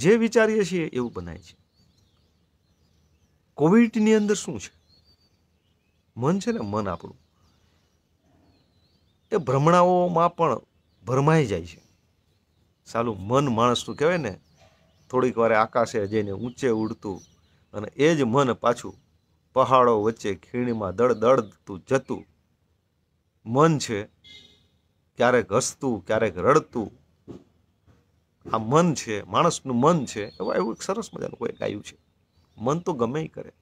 જે વિચારીએ છીએ એવું બનાય છે કોવિડની અંદર શું છે મન છે ને મન આપણું એ ભ્રમણાઓમાં પણ ભરમાઈ જાય છે સાલું મન માણસનું કહેવાય ને થોડીક વારે આકાશે જઈને ઊંચે ઉડતું અને એ જ મન પાછું પહાડો વચ્ચે ખીણીમાં દળ દળતું જતું મન છે ક્યારેક હસતું ક્યારેક રડતું આ મન છે માણસનું મન છે એવા એવું એક સરસ મજાનું કોઈ ગાયું છે મન તો ગમે કરે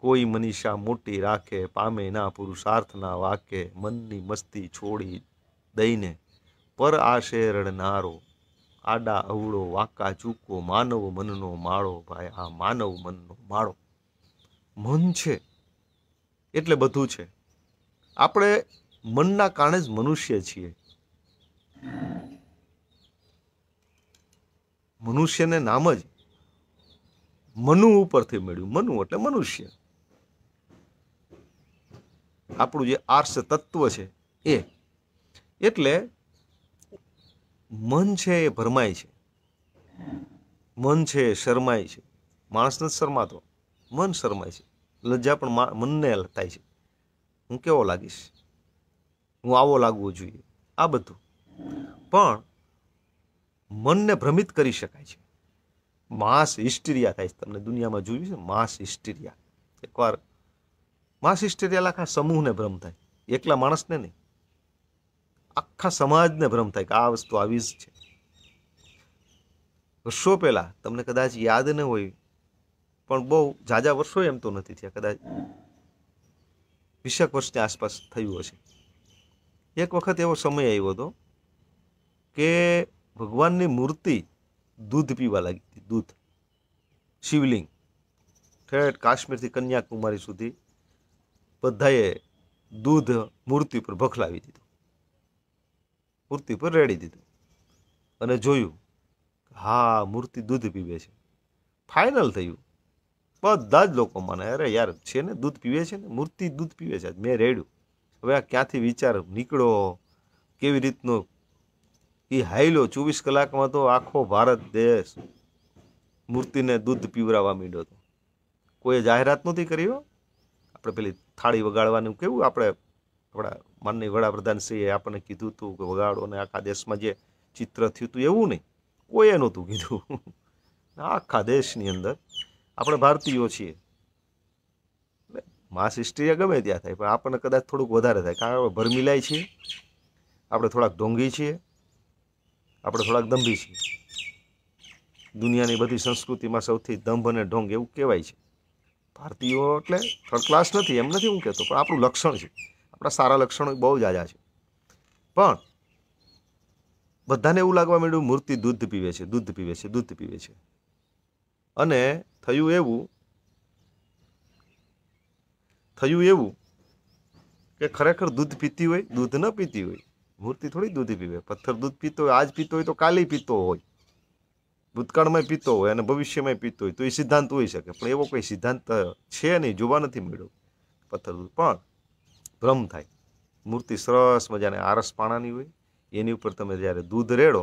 કોઈ મનીષા મોટી રાખે પામે ના પુરુષાર્થના વાકે મનની મસ્તી છોડી દઈને પર આશે રડનારો આડા અવળો વાકા ચૂકો માનવ મનનો માળો ભાઈ આ માનવ મનનો માળો મન છે એટલે બધું છે આપણે મનના કારણે જ મનુષ્ય છીએ મનુષ્યને નામ જ મનુ ઉપરથી મળ્યું મનુ એટલે મનુષ્ય આપણું જે આર્ષ તત્વ છે એ એટલે મન છે એ ભરમાય છે મન છે એ શરમાય છે માણસને જ શરમાતો મન શરમાય છે લજ્જા પણ મનને થાય છે હું કેવો લાગીશ હું આવો લાગવો જોઈએ આ બધું પણ મનને ભ્રમિત કરી શકાય છે માસ હિસ્ટેરિયા થાય છે તમને દુનિયામાં જોયું છે માસ હિસ્ટેરિયા એકવાર માસ હિસ્ટેરિયા આખા સમૂહને ભ્રમ થાય એકલા માણસને નહીં આખા સમાજને ભ્રમ થાય કે આ વસ્તુ આવી જ છે વર્ષો પહેલાં તમને કદાચ યાદ ન હોય પણ બહુ ઝાઝા વર્ષો એમ તો નથી થયા કદાચ વીસેક વર્ષની આસપાસ થયું હશે એક વખત એવો સમય આવ્યો હતો કે ભગવાનની મૂર્તિ દૂધ પીવા લાગી હતી દૂધ શિવલિંગ ઠેઠ કાશ્મીરથી કન્યાકુમારી સુધી બધાએ દૂધ મૂર્તિ પર ભખલાવી દીધું મૂર્તિ પર રેડી દીધું અને જોયું હા મૂર્તિ દૂધ પીવે છે ફાઇનલ થયું બધા જ લોકો મને અરે યાર છે ને દૂધ પીવે છે ને મૂર્તિ દૂધ પીવે છે મેં રેડ્યું હવે આ ક્યાંથી વિચાર નીકળો કેવી રીતનો એ હાઈલો ચોવીસ કલાકમાં તો આખો ભારત દેશ મૂર્તિને દૂધ પીવરાવા માંડ્યો હતો કોઈએ જાહેરાત નહોતી કરી આપણે પેલી થાળી વગાડવાનું કેવું આપણે આપણા માનની વડાપ્રધાનશ્રીએ આપણને કીધું હતું કે વગાડો ને આખા દેશમાં જે ચિત્ર થયું હતું એવું નહીં કોઈએ નહોતું કીધું આખા દેશની અંદર આપણે ભારતીયો છીએ એટલે માસ હિસ્ટ્રી ગમે ત્યાં થાય પણ આપણને કદાચ થોડુંક વધારે થાય કારણ આપણે ભરમિલાય છીએ આપણે થોડાક ઢોંગી છીએ આપણે થોડાક દંભી છીએ દુનિયાની બધી સંસ્કૃતિમાં સૌથી દંભ અને ઢોંગ એવું કહેવાય છે ભારતીયો એટલે થર્ડ ક્લાસ નથી એમ નથી હું કહેતો પણ આપણું લક્ષણ છે આપણા સારા લક્ષણો બહુ જાજા છે પણ બધાને એવું લાગવા માંડ્યું મૂર્તિ દૂધ પીવે છે દૂધ પીવે છે દૂધ પીવે છે અને થયું એવું થયું એવું કે ખરેખર દૂધ પીતી હોય દૂધ ન પીતી હોય મૂર્તિ થોડી દૂધ પીવે પથ્થર દૂધ પીતો હોય આજ પીતો હોય તો કાલે પીતો હોય ભૂતકાળમાં પીતો હોય અને ભવિષ્યમાં પીતો હોય તો એ સિદ્ધાંત હોઈ શકે પણ એવો કોઈ સિદ્ધાંત છે નહીં જોવા નથી મળ્યો પથ્થર દૂધ પણ ભ્રમ થાય મૂર્તિ સરસ મજાને આરસ પાણાની હોય એની ઉપર તમે જ્યારે દૂધ રેડો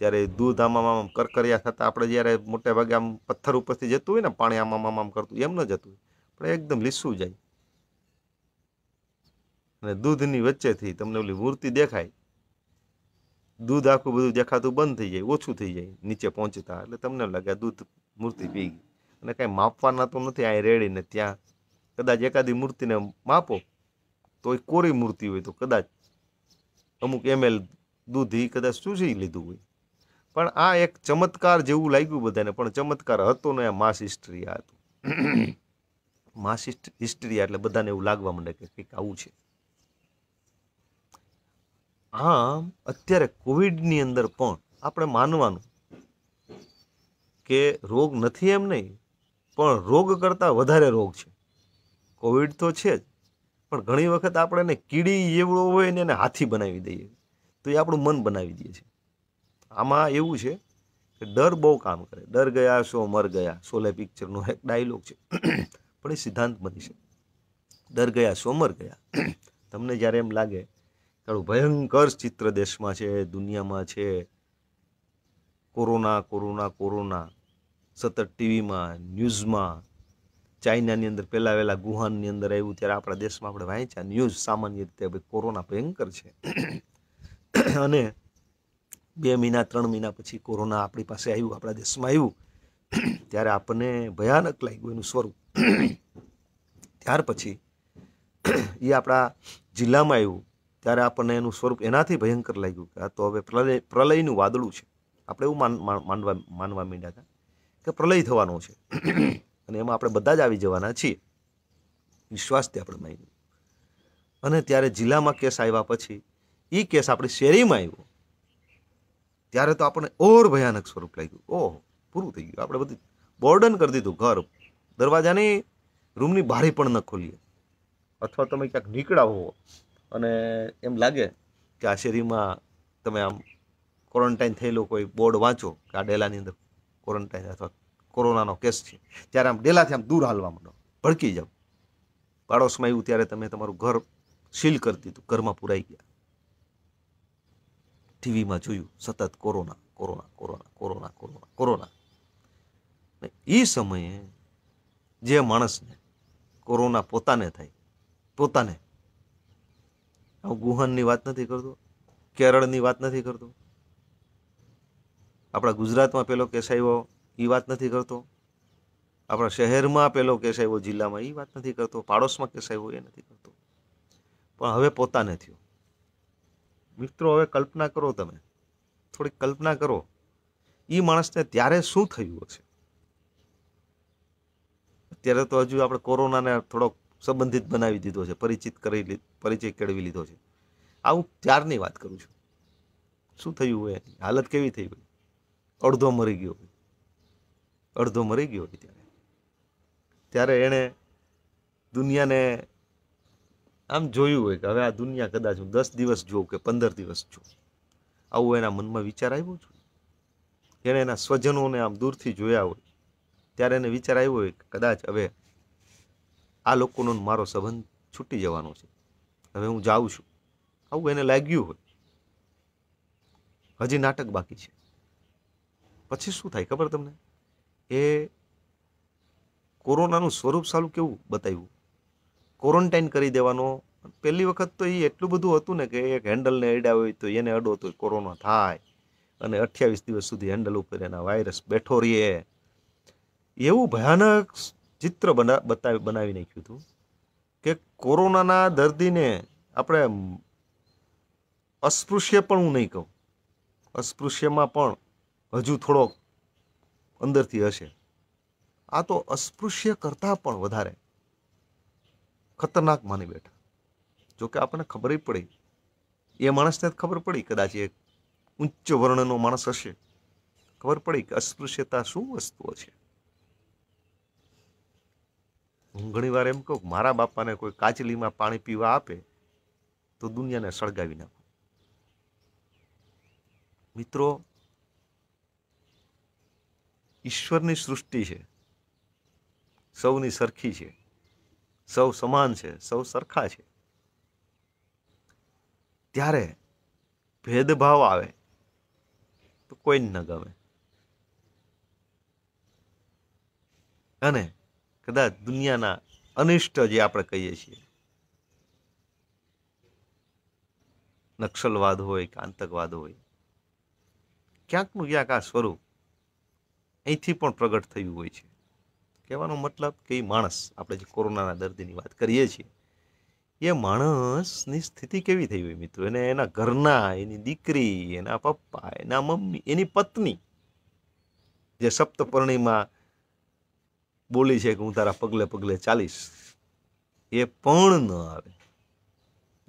ત્યારે દૂધ આમાં આમ કરકરિયા થતાં આપણે જ્યારે મોટે ભાગે આમ પથ્થર ઉપરથી જતું હોય ને પાણી આમાં આમ આમ કરતું એમ ન જતું હોય પણ એકદમ લીસું જાય અને દૂધની વચ્ચેથી તમને ઓલી મૂર્તિ દેખાય દૂધ આખું બધું દેખાતું બંધ થઈ જાય ઓછું થઈ જાય નીચે પહોંચતા એટલે તમને લાગે દૂધ મૂર્તિ પી ગઈ અને કાંઈ માપવાના તો નથી અહીં રેડીને ત્યાં કદાચ એકાદી મૂર્તિને માપો તો એ કોરી મૂર્તિ હોય તો કદાચ અમુક એમએલ દૂધ એ કદાચ ચૂસી લીધું હોય પણ આ એક ચમત્કાર જેવું લાગ્યું બધાને પણ ચમત્કાર હતો ને આ માસ આ હતું માસ હિસ્ટ્રી એટલે બધાને એવું લાગવા માંડે કે કંઈક આવું છે આમ અત્યારે કોવિડની અંદર પણ આપણે માનવાનું કે રોગ નથી એમ નહીં પણ રોગ કરતાં વધારે રોગ છે કોવિડ તો છે જ પણ ઘણી વખત આપણે એને કીડી એવડો હોય ને એને હાથી બનાવી દઈએ તો એ આપણું મન બનાવી દઈએ છીએ આમાં એવું છે કે ડર બહુ કામ કરે ડર ગયા શો મર ગયા સોલે પિક્ચરનો એક ડાયલોગ છે પણ એ સિદ્ધાંત બની છે ડર ગયા શો મર ગયા તમને જ્યારે એમ લાગે તારું ભયંકર ચિત્ર દેશમાં છે દુનિયામાં છે કોરોના કોરોના કોરોના સતત ટીવીમાં ન્યૂઝમાં ચાઇનાની અંદર પહેલાં વહેલા ગુહાનની અંદર આવ્યું ત્યારે આપણા દેશમાં આપણે વાંચ્યા ન્યૂઝ સામાન્ય રીતે કોરોના ભયંકર છે અને બે મહિના ત્રણ મહિના પછી કોરોના આપણી પાસે આવ્યું આપણા દેશમાં આવ્યું ત્યારે આપણને ભયાનક લાગ્યું એનું સ્વરૂપ ત્યાર પછી એ આપણા જિલ્લામાં આવ્યું ત્યારે આપણને એનું સ્વરૂપ એનાથી ભયંકર લાગ્યું કે આ તો હવે પ્રલય પ્રલયનું વાદળું છે આપણે એવું માનવા માનવા માંડ્યા હતા કે પ્રલય થવાનો છે અને એમાં આપણે બધા જ આવી જવાના છીએ વિશ્વાસ તે આપણે માન્યું અને ત્યારે જિલ્લામાં કેસ આવ્યા પછી એ કેસ આપણે શેરીમાં આવ્યો ત્યારે તો આપણને ઓર ભયાનક સ્વરૂપ લાગ્યું ઓહ પૂરું થઈ ગયું આપણે બધું બોર્ડન કરી દીધું ઘર દરવાજાને રૂમની બહારે પણ ન ખોલીએ અથવા તમે ક્યાંક નીકળ્યા હોવો અને એમ લાગે કે આ શેરીમાં તમે આમ ક્વોરન્ટાઇન થયેલો કોઈ બોર્ડ વાંચો કે આ ડેલાની અંદર ક્વોરન્ટાઇન અથવા કોરોનાનો કેસ છે ત્યારે આમ ડેલાથી આમ દૂર હાલવા માંડો ભડકી જાઓ પાડોશમાં આવ્યું ત્યારે તમે તમારું ઘર સીલ કરી દીધું ઘરમાં પુરાઈ ગયા ટીવીમાં જોયું સતત corona corona corona corona corona corona એ સમયે જે માણસને કોરોના પોતાને થાય પોતાને હું ગુહનની વાત નથી કરતો કેરળની વાત નથી કરતો આપણા ગુજરાતમાં પેલો કેસ આવ્યો એ વાત નથી કરતો આપણા શહેરમાં પેલો કેસ આવ્યો જિલ્લામાં એ વાત નથી કરતો પાડોશમાં કેસ આવ્યો એ નથી કરતો પણ હવે પોતાને થયો મિત્રો હવે કલ્પના કરો તમે થોડીક કલ્પના કરો એ માણસને ત્યારે શું થયું હશે અત્યારે તો હજુ આપણે કોરોનાને થોડોક સંબંધિત બનાવી દીધો છે પરિચિત કરી પરિચય કેળવી લીધો છે આવું ત્યારની વાત કરું છું શું થયું હોય એની હાલત કેવી થઈ હોય અડધો મરી ગયો હોય અડધો મરી ગયો હોય ત્યારે ત્યારે એણે દુનિયાને આમ જોયું હોય કે હવે આ દુનિયા કદાચ હું દસ દિવસ જોઉં કે પંદર દિવસ જોઉં આવું એના મનમાં વિચાર આવ્યો છું એણે એના સ્વજનોને આમ દૂરથી જોયા હોય ત્યારે એને વિચાર આવ્યો હોય કે કદાચ હવે આ લોકોનો મારો સંબંધ છૂટી જવાનો છે હવે હું જાઉં છું આવું એને લાગ્યું હોય હજી નાટક બાકી છે પછી શું થાય ખબર તમને એ કોરોનાનું સ્વરૂપ સારું કેવું બતાવ્યું ક્વોરન્ટાઇન કરી દેવાનો પહેલી વખત તો એ એટલું બધું હતું ને કે એક હેન્ડલને અડ્યા હોય તો એને અડો તો કોરોના થાય અને અઠ્યાવીસ દિવસ સુધી હેન્ડલ ઉપર એના વાયરસ બેઠો રહીએ એવું ભયાનક ચિત્ર બના બતાવી બનાવી નાખ્યું હતું કે કોરોનાના દર્દીને આપણે અસ્પૃશ્ય પણ હું નહીં કહું અસ્પૃશ્યમાં પણ હજુ થોડોક અંદરથી હશે આ તો અસ્પૃશ્ય કરતાં પણ વધારે ખતરનાક માની બેઠા જોકે આપણને ખબર પડી એ માણસને જ ખબર પડી કદાચ એક ઉચ્ચ વર્ણનો માણસ હશે ખબર પડી કે અસ્પૃશ્યતા શું વસ્તુઓ છે હું ઘણીવાર એમ કહું મારા બાપાને કોઈ કાચલીમાં પાણી પીવા આપે તો દુનિયાને સળગાવી નાખો મિત્રો ઈશ્વરની સૃષ્ટિ છે સૌની સરખી છે સૌ સમાન છે સૌ સરખા છે ત્યારે ભેદભાવ આવે તો કોઈને ન ગમે અને કદાચ દુનિયાના અનિષ્ટ જે આપણે કહીએ છીએ નક્સલવાદ હોય કે આતંકવાદ હોય ક્યાંકનું ક્યાંક આ સ્વરૂપ અહીંથી પણ પ્રગટ થયું હોય છે કહેવાનો મતલબ કે એ માણસ આપણે જે કોરોનાના દર્દીની વાત કરીએ છીએ એ માણસની સ્થિતિ કેવી થઈ હોય મિત્રો એને એના ઘરના એની દીકરી એના પપ્પા એના મમ્મી એની પત્ની જે સપ્તપર્ણીમાં બોલી છે કે હું તારા પગલે પગલે ચાલીશ એ પણ ન આવે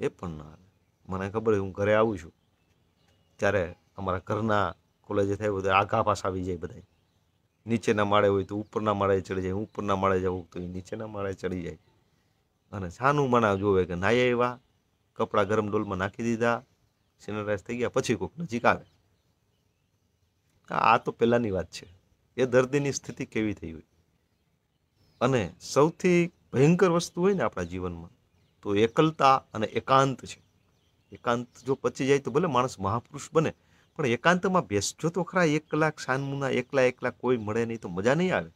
એ પણ ન આવે મને ખબર હું ઘરે આવું છું ત્યારે અમારા ઘરના કોલેજે થાય બધા આઘા પાસ આવી જાય બધા નીચેના માળે હોય તો ઉપરના માળે ચડી જાય ઉપરના માળે જવું તો નીચેના માળે ચડી જાય અને શાનું મના જોવે કે નાયા આવ્યા કપડાં ગરમ ડોલમાં નાખી દીધા સિનરાઇઝ થઈ ગયા પછી કોઈક નજીક આવે આ તો પહેલાંની વાત છે એ દર્દીની સ્થિતિ કેવી થઈ હોય અને સૌથી ભયંકર વસ્તુ હોય ને આપણા જીવનમાં તો એકલતા અને એકાંત છે એકાંત જો પચી જાય તો ભલે માણસ મહાપુરુષ બને પણ એકાંતમાં બેસજો તો ખરા એક કલાક સાનમુના એકલા એકલા કોઈ મળે નહીં તો મજા નહીં આવે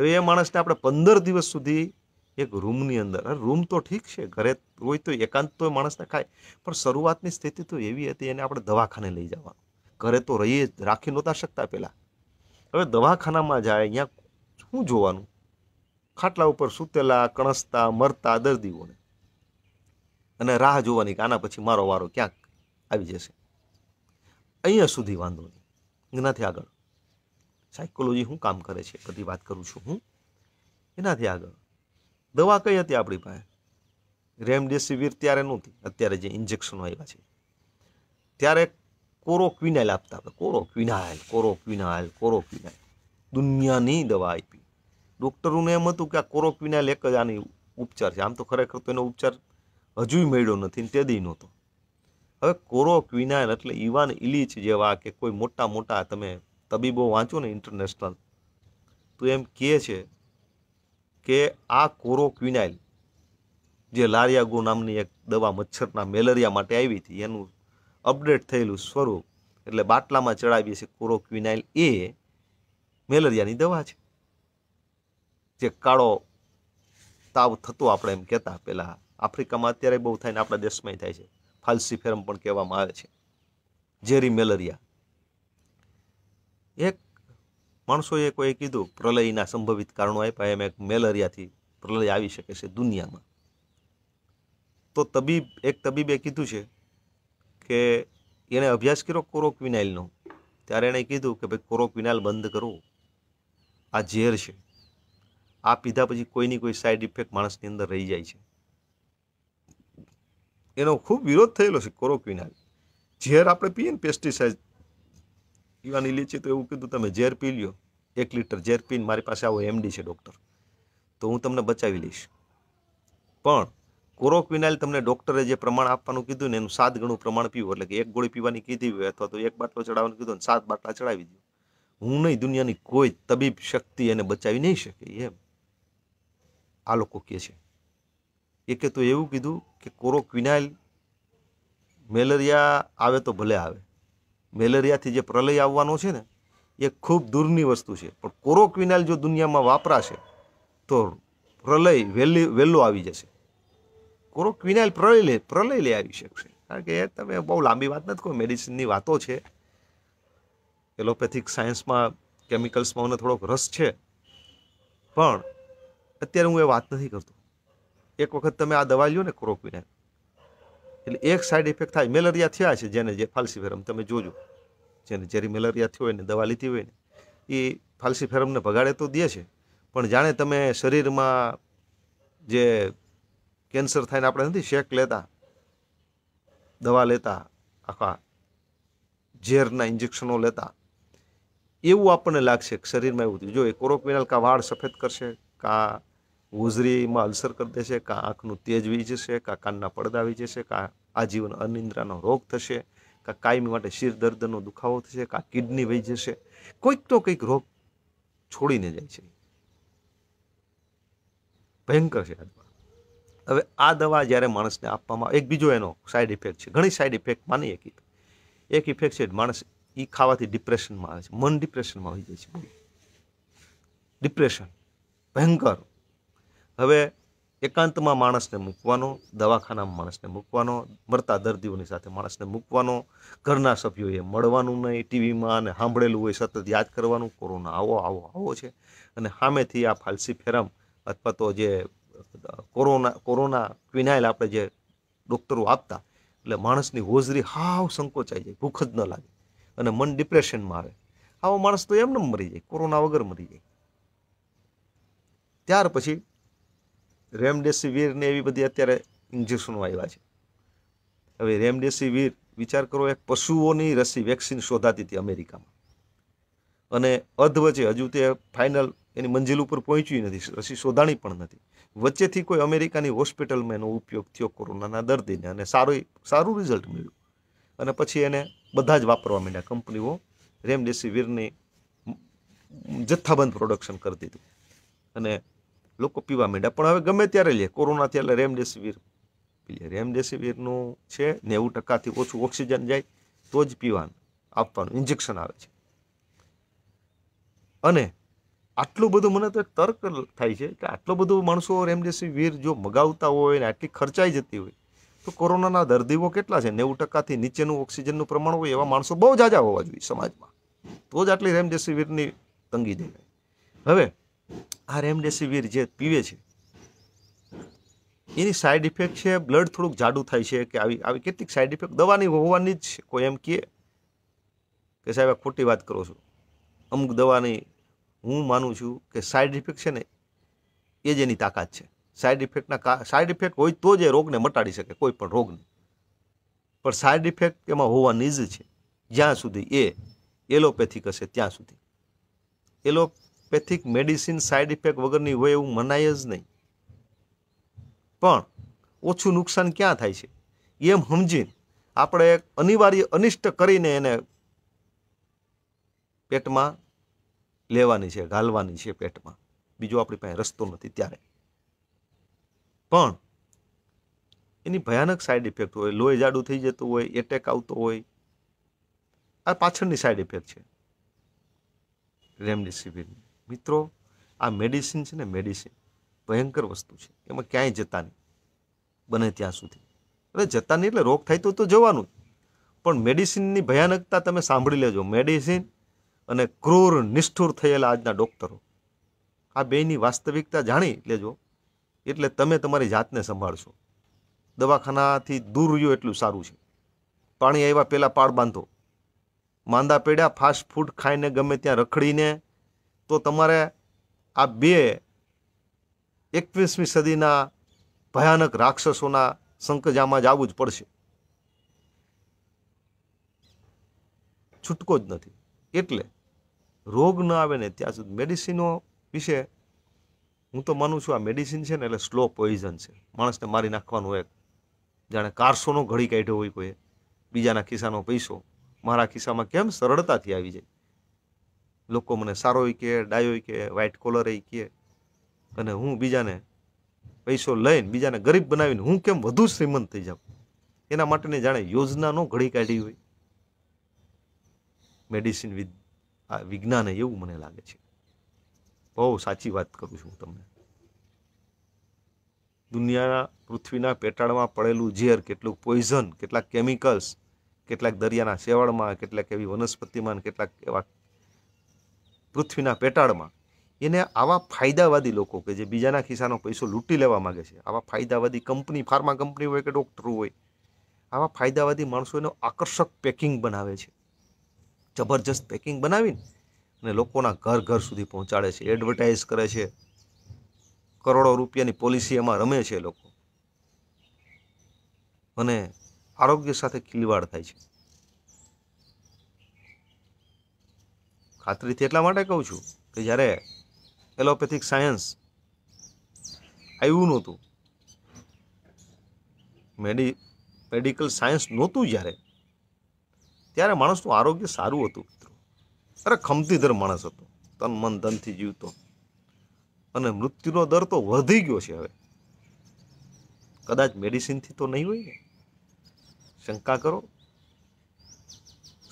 હવે એ માણસને આપણે પંદર દિવસ સુધી એક રૂમની અંદર રૂમ તો ઠીક છે ઘરે હોય તો એકાંત તો માણસને ખાય પણ શરૂઆતની સ્થિતિ તો એવી હતી એને આપણે દવાખાને લઈ જવાનું ઘરે તો રહીએ જ રાખી નહોતા શકતા પહેલાં હવે દવાખાનામાં જાય અહીંયા શું જોવાનું ખાટલા ઉપર સૂતેલા કણસતા મરતા દર્દીઓને અને રાહ જોવાની કે આના પછી મારો વારો ક્યાંક આવી જશે અહીંયા સુધી વાંધો નહીં એનાથી આગળ સાયકોલોજી શું કામ કરે છે બધી વાત કરું છું હું એનાથી આગળ દવા કઈ હતી આપણી પાસે રેમડેસિવિર ત્યારે નહોતી અત્યારે જે ઇન્જેક્શનો આવ્યા છે ત્યારે કોરોક્વિનાઇલ આપતા હતા આપણે કોરોક્વિનાઇલ કોરોક્વિનાઇલ કોરોક્વિનાઇલ દુનિયાની દવા આપી ડૉક્ટરોને એમ હતું કે આ કોરોક્વિનાઇલ એક જ આની ઉપચાર છે આમ તો ખરેખર તો એનો ઉપચાર હજુય મળ્યો નથી ને તે દી નહોતો હવે કોરો ક્વિનાઇન એટલે ઇવાન ઇલિચ જેવા કે કોઈ મોટા મોટા તમે તબીબો વાંચો ને ઇન્ટરનેશનલ તો એમ કહે છે કે આ કોરો ક્વિનાઇલ જે લારિયાગો નામની એક દવા મચ્છરના મેલેરિયા માટે આવી હતી એનું અપડેટ થયેલું સ્વરૂપ એટલે બાટલામાં ચડાવીએ છીએ કોરો ક્વિનાઇલ એ મેલેરિયાની દવા છે જે કાળો તાવ થતો આપણે એમ કહેતા પહેલાં આફ્રિકામાં અત્યારે બહુ થાય ને આપણા દેશમાંય થાય છે ફાલ્સીફેરમ પણ કહેવામાં આવે છે ઝેરી મેલેરિયા એક માણસોએ કોઈ કીધું પ્રલયના સંભવિત કારણો આપ્યા એમ એક મેલેરિયાથી પ્રલય આવી શકે છે દુનિયામાં તો તબીબ એક તબીબે કીધું છે કે એણે અભ્યાસ કર્યો કોરોક્વિનાઇલનો ત્યારે એણે કીધું કે ભાઈ કોરોક્વિનાઇલ બંધ કરો આ ઝેર છે આ પીધા પછી કોઈની કોઈ સાઈડ ઇફેક્ટ માણસની અંદર રહી જાય છે એનો ખૂબ વિરોધ થયેલો છે કોરોક્વિનાલ ઝેર આપણે પીએ ને પેસ્ટિસાઇડ પીવાની લીચી તો એવું કીધું તમે ઝેર પી લ્યો એક લીટર ઝેર પીને મારી પાસે આવો એમડી છે ડૉક્ટર તો હું તમને બચાવી લઈશ પણ કોરોક્વિનાઇલ તમને ડૉક્ટરે જે પ્રમાણ આપવાનું કીધું ને એનું સાત ગણું પ્રમાણ પીવું એટલે કે એક ગોળી પીવાની કીધી હોય અથવા તો એક બાટલો ચડાવવાનું કીધું ને સાત બાટલા ચડાવી દીધું હું નહીં દુનિયાની કોઈ તબીબ શક્તિ એને બચાવી નહીં શકે એમ આ લોકો કહે છે એકે તો એવું કીધું કે કોરોક્વિનાઇલ મેલેરિયા આવે તો ભલે આવે મેલેરિયાથી જે પ્રલય આવવાનો છે ને એ ખૂબ દૂરની વસ્તુ છે પણ કોરોક્વિનાઇલ જો દુનિયામાં વાપરાશે તો પ્રલય વહેલી વહેલો આવી જશે કોરોક્વિનાઇલ પ્રલય લે પ્રલય લઈ આવી શકશે કારણ કે તમે બહુ લાંબી વાત નથી કહો મેડિસિનની વાતો છે એલોપેથિક સાયન્સમાં કેમિકલ્સમાં મને થોડોક રસ છે પણ અત્યારે હું એ વાત નથી કરતો એક વખત તમે આ દવા લ્યો ને ક્રોકવિનાઇન એટલે એક સાઈડ ઇફેક્ટ થાય મેલેરિયા થયા છે જેને જે ફાલ્સીફેરમ તમે જોજો જેને ઝેરી મેલેરિયા થયો હોય ને દવા લીધી હોય ને એ ફાલ્સીફેરમને ભગાડે તો દે છે પણ જાણે તમે શરીરમાં જે કેન્સર થાય ને આપણે નથી શેક લેતા દવા લેતા આખા ઝેરના ઇન્જેક્શનો લેતા એવું આપણને લાગશે શરીરમાં એવું થયું જો એ કોરોક્વિનલ કાં વાળ સફેદ કરશે કાં હોજરીમાં અલ્સર કરી દેશે કાં આંખનું તેજ વી જશે કાં કાનના પડદા વી જશે કાં આજીવન અનિંદ્રાનો રોગ થશે કાં કાયમી માટે શિર દર્દનો દુખાવો થશે કાં કિડની વહી જશે કોઈક તો કંઈક રોગ છોડીને જાય છે ભયંકર છે આ દવા હવે આ દવા જ્યારે માણસને આપવામાં એક બીજો એનો સાઈડ ઇફેક્ટ છે ઘણી સાઈડ ઇફેક્ટ માની એક એક ઇફેક્ટ છે માણસ એ ખાવાથી ડિપ્રેશનમાં આવે છે મન ડિપ્રેશનમાં આવી જાય છે ડિપ્રેશન ભયંકર હવે એકાંતમાં માણસને મૂકવાનો દવાખાનામાં માણસને મૂકવાનો મરતા દર્દીઓની સાથે માણસને મૂકવાનો ઘરના સભ્યોએ મળવાનું નહીં ટીવીમાં અને સાંભળેલું હોય સતત યાદ કરવાનું કોરોના આવો આવો આવો છે અને સામેથી આ ફાલસી ફેરમ અથવા તો જે કોરોના કોરોના ક્વિનાઇલ આપણે જે ડૉક્ટરો આપતા એટલે માણસની હોજરી હાવ સંકોચાઈ જાય ભૂખ જ ન લાગે અને મન ડિપ્રેશનમાં આવે આવો માણસ તો એમને મરી જાય કોરોના વગર મરી જાય ત્યાર પછી રેમડેસિવીરને એવી બધી અત્યારે ઇન્જેક્શનો આવ્યા છે હવે રેમડેસિવીર વિચાર કરો એક પશુઓની રસી વેક્સિન શોધાતી હતી અમેરિકામાં અને અધવચ્ચે હજુ તે ફાઇનલ એની મંજિલ ઉપર પહોંચ્યું નથી રસી શોધાણી પણ નથી વચ્ચેથી કોઈ અમેરિકાની હોસ્પિટલમાં એનો ઉપયોગ થયો કોરોનાના દર્દીને અને સારું સારું રિઝલ્ટ મળ્યું અને પછી એને બધા જ વાપરવા માંડ્યા કંપનીઓ રેમડેસિવીરની જથ્થાબંધ પ્રોડક્શન કરી દીધું અને લોકો પીવા માંડ્યા પણ હવે ગમે ત્યારે લે કોરોના ત્યારે રેમડેસિવીર પીએ રેમડેસિવીરનું છે નેવું ટકાથી ઓછું ઓક્સિજન જાય તો જ પીવાનું આપવાનું ઇન્જેક્શન આવે છે અને આટલું બધું મને તો એક તર્ક થાય છે કે આટલું બધું માણસો રેમડેસિવીર જો મગાવતા હોય ને આટલી ખર્ચાઈ જતી હોય તો કોરોનાના દર્દીઓ કેટલા છે નેવું ટકાથી નીચેનું ઓક્સિજનનું પ્રમાણ હોય એવા માણસો બહુ જાજા હોવા જોઈએ સમાજમાં તો જ આટલી રેમડેસિવીરની તંગી દેખાય હવે આ રેમડેસિવીર જે પીવે છે એની સાઇડ ઇફેક્ટ છે બ્લડ થોડુંક જાડું થાય છે કે આવી આવી કેટલીક સાઇડ ઇફેક્ટ દવાની હોવાની જ છે કોઈ એમ કહે કે સાહેબ ખોટી વાત કરો છો અમુક દવાની હું માનું છું કે સાઇડ ઇફેક્ટ છે ને એ જ એની તાકાત છે સાઇડ ઇફેક્ટના સાઇડ ઇફેક્ટ હોય તો જ એ રોગને મટાડી શકે કોઈ પણ રોગને પણ સાઇડ ઇફેક્ટ એમાં હોવાની જ છે જ્યાં સુધી એ એલોપેથી હશે ત્યાં સુધી એલો હોમિયોપેથિક મેડિસિન સાઇડ ઇફેક્ટ વગરની હોય એવું મનાય જ નહીં પણ ઓછું નુકસાન ક્યાં થાય છે એમ સમજીને આપણે એક અનિવાર્ય અનિષ્ટ કરીને એને પેટમાં લેવાની છે ગાલવાની છે પેટમાં બીજો આપણી પાસે રસ્તો નથી ત્યારે પણ એની ભયાનક સાઇડ ઇફેક્ટ હોય લોહી જાડું થઈ જતું હોય એટેક આવતો હોય આ પાછળની સાઈડ ઇફેક્ટ છે રેમડેસિવિરની મિત્રો આ મેડિસિન છે ને મેડિસિન ભયંકર વસ્તુ છે એમાં ક્યાંય જતા નહીં બને ત્યાં સુધી એટલે જતા નહીં એટલે રોગ થાય તો તો જવાનું જ પણ મેડિસિનની ભયાનકતા તમે સાંભળી લેજો મેડિસિન અને ક્રૂર નિષ્ઠુર થયેલા આજના ડૉક્ટરો આ બેની વાસ્તવિકતા જાણી લેજો એટલે તમે તમારી જાતને સંભાળશો દવાખાનાથી દૂર રહ્યો એટલું સારું છે પાણી આવ્યા પહેલાં પાડ બાંધો માંદા પેડ્યા ફાસ્ટ ફૂડ ખાઈને ગમે ત્યાં રખડીને તો તમારે આ બે એકવીસમી સદીના ભયાનક રાક્ષસોના સંકજામાં જ આવવું જ પડશે છૂટકો જ નથી એટલે રોગ ન આવે ને ત્યાં સુધી મેડિસિનો વિશે હું તો માનું છું આ મેડિસિન છે ને એટલે સ્લો પોઈઝન છે માણસને મારી નાખવાનું એક જાણે કારસોનો ઘડી કાઢ્યો હોય કોઈ બીજાના ખિસ્સાનો પૈસો મારા ખિસ્સામાં કેમ સરળતાથી આવી જાય લોકો મને સારોય કહે ડાયો કહે વ્હાઇટ કોલર કોલરય કે અને હું બીજાને પૈસો લઈને બીજાને ગરીબ બનાવીને હું કેમ વધુ શ્રીમંત થઈ જાઉં એના માટેની જાણે યોજનાનો ઘડી કાઢી હોય મેડિસિન આ વિજ્ઞાન એવું મને લાગે છે બહુ સાચી વાત કરું છું હું તમને દુનિયાના પૃથ્વીના પેટાળમાં પડેલું ઝેર કેટલું પોઈઝન કેટલાક કેમિકલ્સ કેટલાક દરિયાના શેવાળમાં કેટલાક એવી વનસ્પતિમાં કેટલાક એવા પૃથ્વીના પેટાળમાં એને આવા ફાયદાવાદી લોકો કે જે બીજાના ખિસ્સાનો પૈસો લૂંટી લેવા માગે છે આવા ફાયદાવાદી કંપની ફાર્મા કંપની હોય કે ડૉક્ટરો હોય આવા ફાયદાવાદી માણસો એનો આકર્ષક પેકિંગ બનાવે છે જબરજસ્ત પેકિંગ બનાવીને અને લોકોના ઘર ઘર સુધી પહોંચાડે છે એડવર્ટાઇઝ કરે છે કરોડો રૂપિયાની પોલિસી એમાં રમે છે લોકો અને આરોગ્ય સાથે ખીલવાડ થાય છે ખાતરીથી એટલા માટે કહું છું કે જ્યારે એલોપેથિક સાયન્સ આવ્યું નહોતું મેડિ મેડિકલ સાયન્સ નહોતું જ્યારે ત્યારે માણસનું આરોગ્ય સારું હતું મિત્રો અરે ખમતીધર માણસ હતો તન મન ધનથી જીવતો અને મૃત્યુનો દર તો વધી ગયો છે હવે કદાચ મેડિસિનથી તો નહીં હોય ને શંકા કરો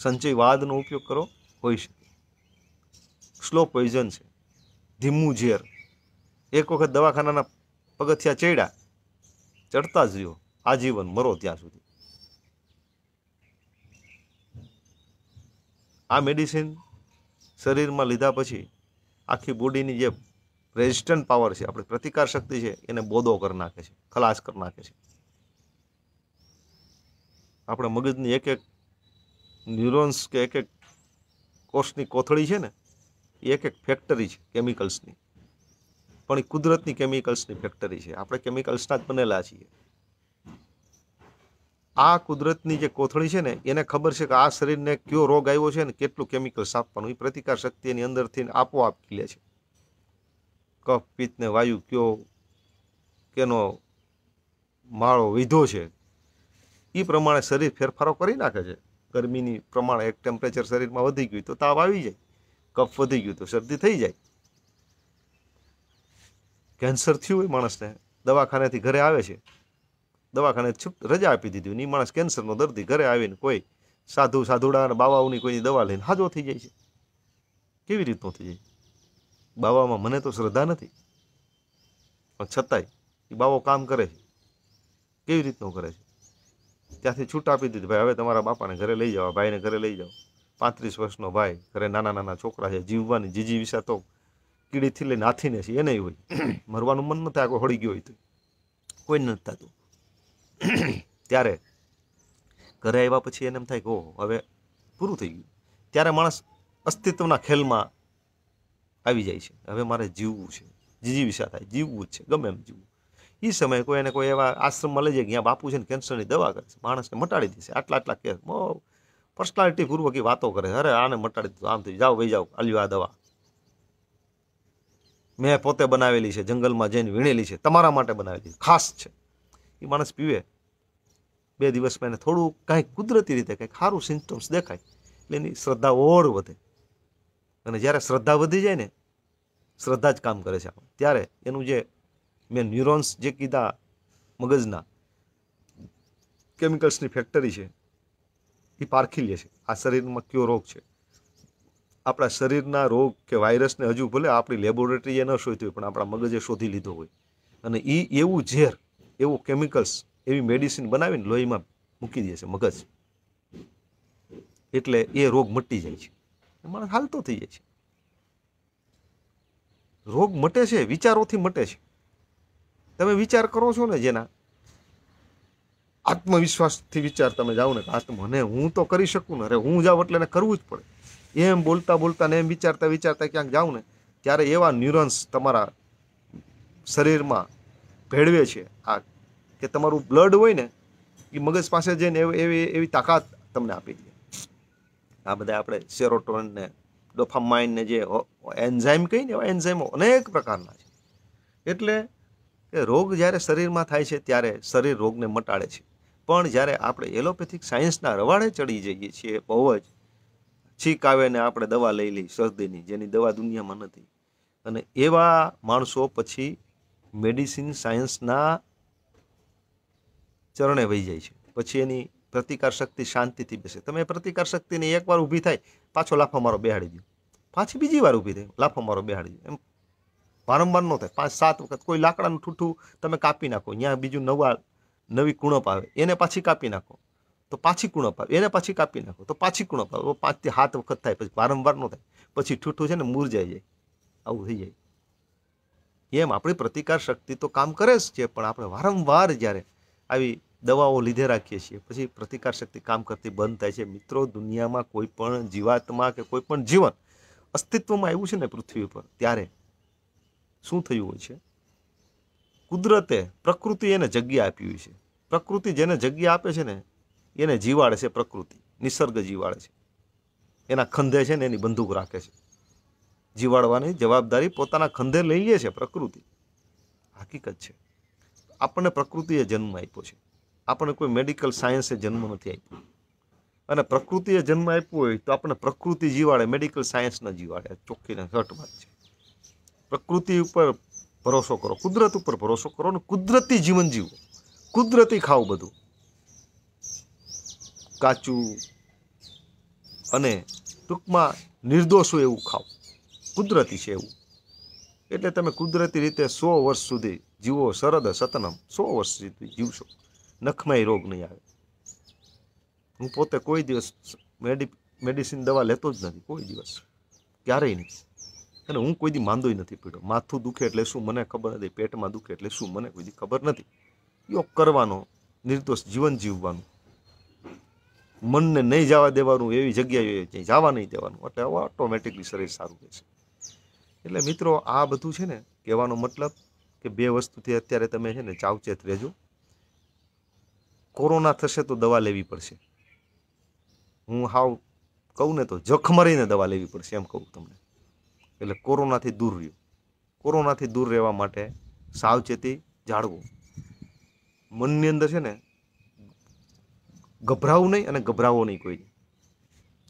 સંચયવાદનો ઉપયોગ કરો હોઈ શકે સ્લો પોઈઝન છે ધીમું ઝેર એક વખત દવાખાનાના પગથિયા ચડ્યા ચડતા જ રહ્યો આજીવન મરો ત્યાં સુધી આ મેડિસિન શરીરમાં લીધા પછી આખી બોડીની જે રેઝિસ્ટન્ટ પાવર છે આપણી પ્રતિકાર શક્તિ છે એને બોદો કરી નાખે છે ખલાસ કરી નાખે છે આપણા મગજની એક એક ન્યુરોન્સ કે એક એક કોષની કોથળી છે ને એક એક ફેક્ટરી છે કેમિકલ્સની પણ એ કુદરતની કેમિકલ્સની ફેક્ટરી છે આપણે કેમિકલ્સના જ બનેલા છીએ આ કુદરતની જે કોથળી છે ને એને ખબર છે કે આ શરીરને કયો રોગ આવ્યો છે ને કેટલું કેમિકલ્સ આપવાનું એ પ્રતિકાર શક્તિ એની અંદરથી આપોઆપ લે છે કફ પિત્તને વાયુ કયો કેનો માળો વીધો છે એ પ્રમાણે શરીર ફેરફારો કરી નાખે છે ગરમીની પ્રમાણે એક ટેમ્પરેચર શરીરમાં વધી ગયું તો તાવ આવી જાય કફ વધી ગયું તો શરદી થઈ જાય કેન્સર થયું હોય માણસને દવાખાનેથી ઘરે આવે છે દવાખાને છૂટ રજા આપી દીધી એ માણસ કેન્સરનો દર્દી ઘરે આવીને કોઈ સાધુ સાધુડા અને બાવાઓની કોઈની દવા લઈને હાજો થઈ જાય છે કેવી રીતનું થઈ જાય બાવામાં મને તો શ્રદ્ધા નથી પણ છતાંય એ બાવો કામ કરે છે કેવી રીતનું કરે છે ત્યાંથી છૂટ આપી દીધી ભાઈ હવે તમારા બાપાને ઘરે લઈ જાઓ ભાઈને ઘરે લઈ જાઓ પાંત્રીસ વર્ષનો ભાઈ ઘરે નાના નાના છોકરા છે જીવવાની જીજી વિશા તો કીડીથી લઈને હાથીને છે એને હોય મરવાનું મન નથી આગળ હળી ગયો હોય તો કોઈ નથી થતું ત્યારે ઘરે આવ્યા પછી એને એમ થાય કે ઓહો હવે પૂરું થઈ ગયું ત્યારે માણસ અસ્તિત્વના ખેલમાં આવી જાય છે હવે મારે જીવવું છે જીજી વિશા થાય જીવવું જ છે ગમે એમ જીવવું એ સમયે કોઈ એને કોઈ એવા આશ્રમમાં લઈ જાય જ્યાં બાપુ છે ને કેન્સરની દવા કરે છે માણસને મટાડી દેશે આટલા આટલા કેસ પર્સનાલિટી પૂર્વક વાતો કરે અરે આને મટાડી દીધું આમ થઈ જાઓ વહી જાઓ આલ્યું આ દવા મેં પોતે બનાવેલી છે જંગલમાં જઈને વીણેલી છે તમારા માટે બનાવેલી છે ખાસ છે એ માણસ પીવે બે દિવસમાં એને થોડું કાંઈક કુદરતી રીતે કંઈક સારું સિમ્ટમ્સ દેખાય એટલે એની શ્રદ્ધા ઓર વધે અને જ્યારે શ્રદ્ધા વધી જાય ને શ્રદ્ધા જ કામ કરે છે ત્યારે એનું જે મેં ન્યુરોન્સ જે કીધા મગજના કેમિકલ્સની ફેક્ટરી છે એ પારખી લે છે આ શરીરમાં કયો રોગ છે આપણા શરીરના રોગ કે વાયરસને હજુ ભલે આપણી લેબોરેટરીએ ન શોધ્યું હોય પણ આપણા મગજે શોધી લીધો હોય અને એ એવું ઝેર એવું કેમિકલ્સ એવી મેડિસિન બનાવીને લોહીમાં મૂકી દે છે મગજ એટલે એ રોગ મટી જાય છે માણસ હાલતો થઈ જાય છે રોગ મટે છે વિચારોથી મટે છે તમે વિચાર કરો છો ને જેના આત્મવિશ્વાસથી વિચાર તમે જાઓ ને આ મને હું તો કરી શકું ને અરે હું જાઉં એટલે એને કરવું જ પડે એમ બોલતા બોલતા ને એમ વિચારતા વિચારતા ક્યાંક જાઉં ને ત્યારે એવા ન્યુરન્સ તમારા શરીરમાં ભેળવે છે આ કે તમારું બ્લડ હોય ને એ મગજ પાસે જઈને એવી એવી તાકાત તમને આપી દે આ બધા આપણે સેરોટોન ને ડોફામાઇન ને જે એન્ઝાઇમ કહીને એવા એન્ઝાઇમો અનેક પ્રકારના છે એટલે કે રોગ જ્યારે શરીરમાં થાય છે ત્યારે શરીર રોગને મટાડે છે પણ જ્યારે આપણે એલોપેથિક સાયન્સના રવાડે ચડી જઈએ છીએ બહુ જ છીક આવે ને આપણે દવા લઈ લઈ શરદીની જેની દવા દુનિયામાં નથી અને એવા માણસો પછી મેડિસિન સાયન્સના ચરણે વહી જાય છે પછી એની પ્રતિકાર શક્તિ શાંતિથી બેસે તમે પ્રતિકાર શક્તિને એકવાર ઊભી થાય પાછો લાફો મારો બેહાડી દો પાછી બીજી વાર ઊભી થાય લાફો મારો બેહાડી દો એમ વારંવાર ન થાય પાંચ સાત વખત કોઈ લાકડાનું ઠૂઠું તમે કાપી નાખો ત્યાં બીજું નવા નવી કુણપ આવે એને પાછી કાપી નાખો તો પાછી કુણપ આવે એને પાછી કાપી નાખો તો પાછી કુણપ આવે પાંચથી હાથ વખત થાય પછી વારંવાર ન થાય પછી ઠૂઠું છે ને મૂરજાઈ જાય આવું થઈ જાય એમ આપણી પ્રતિકાર શક્તિ તો કામ કરે જ છે પણ આપણે વારંવાર જ્યારે આવી દવાઓ લીધે રાખીએ છીએ પછી પ્રતિકાર શક્તિ કામ કરતી બંધ થાય છે મિત્રો દુનિયામાં કોઈ પણ જીવાતમાં કે કોઈ પણ જીવન અસ્તિત્વમાં આવ્યું છે ને પૃથ્વી ઉપર ત્યારે શું થયું હોય છે કુદરતે પ્રકૃતિ એને જગ્યા આપી હોય છે પ્રકૃતિ જેને જગ્યા આપે છે ને એને જીવાડે છે પ્રકૃતિ નિસર્ગ જીવાડે છે એના ખંધે છે ને એની બંદૂક રાખે છે જીવાડવાની જવાબદારી પોતાના ખંધે લઈ લે છે પ્રકૃતિ હકીકત છે આપણને પ્રકૃતિએ જન્મ આપ્યો છે આપણને કોઈ મેડિકલ સાયન્સે જન્મ નથી આપ્યો અને પ્રકૃતિએ જન્મ આપ્યો હોય તો આપણે પ્રકૃતિ જીવાડે મેડિકલ સાયન્સ ન જીવાડે ચોખ્ખીને ઘટ વાત છે પ્રકૃતિ ઉપર ભરોસો કરો કુદરત ઉપર ભરોસો કરો અને કુદરતી જીવન જીવો કુદરતી ખાવ બધું કાચું અને ટૂંકમાં નિર્દોષ હોય એવું ખાવ કુદરતી છે એવું એટલે તમે કુદરતી રીતે સો વર્ષ સુધી જીવો શરદ સતનમ સો વર્ષ સુધી જીવશો નખમાય રોગ નહીં આવે હું પોતે કોઈ દિવસ મેડિ મેડિસિન દવા લેતો જ નથી કોઈ દિવસ ક્યારેય નહીં અને હું કોઈ દી માંદો નથી પીડ્યો માથું દુખે એટલે શું મને ખબર નથી પેટમાં દુખે એટલે શું મને કોઈ દી ખબર નથી યોગ કરવાનો નિર્દોષ જીવન જીવવાનું મનને નહીં જવા દેવાનું એવી જગ્યાએ ક્યાંય જવા નહીં દેવાનું એટલે ઓટોમેટિકલી શરીર સારું રહેશે એટલે મિત્રો આ બધું છે ને કહેવાનો મતલબ કે બે વસ્તુથી અત્યારે તમે છે ને ચાવચેત રહેજો કોરોના થશે તો દવા લેવી પડશે હું હાવ કહું ને તો જખ મરીને દવા લેવી પડશે એમ કહું તમને એટલે કોરોનાથી દૂર રહ્યું કોરોનાથી દૂર રહેવા માટે સાવચેતી જાળવો મનની અંદર છે ને ગભરાવું નહીં અને ગભરાવો નહીં કોઈ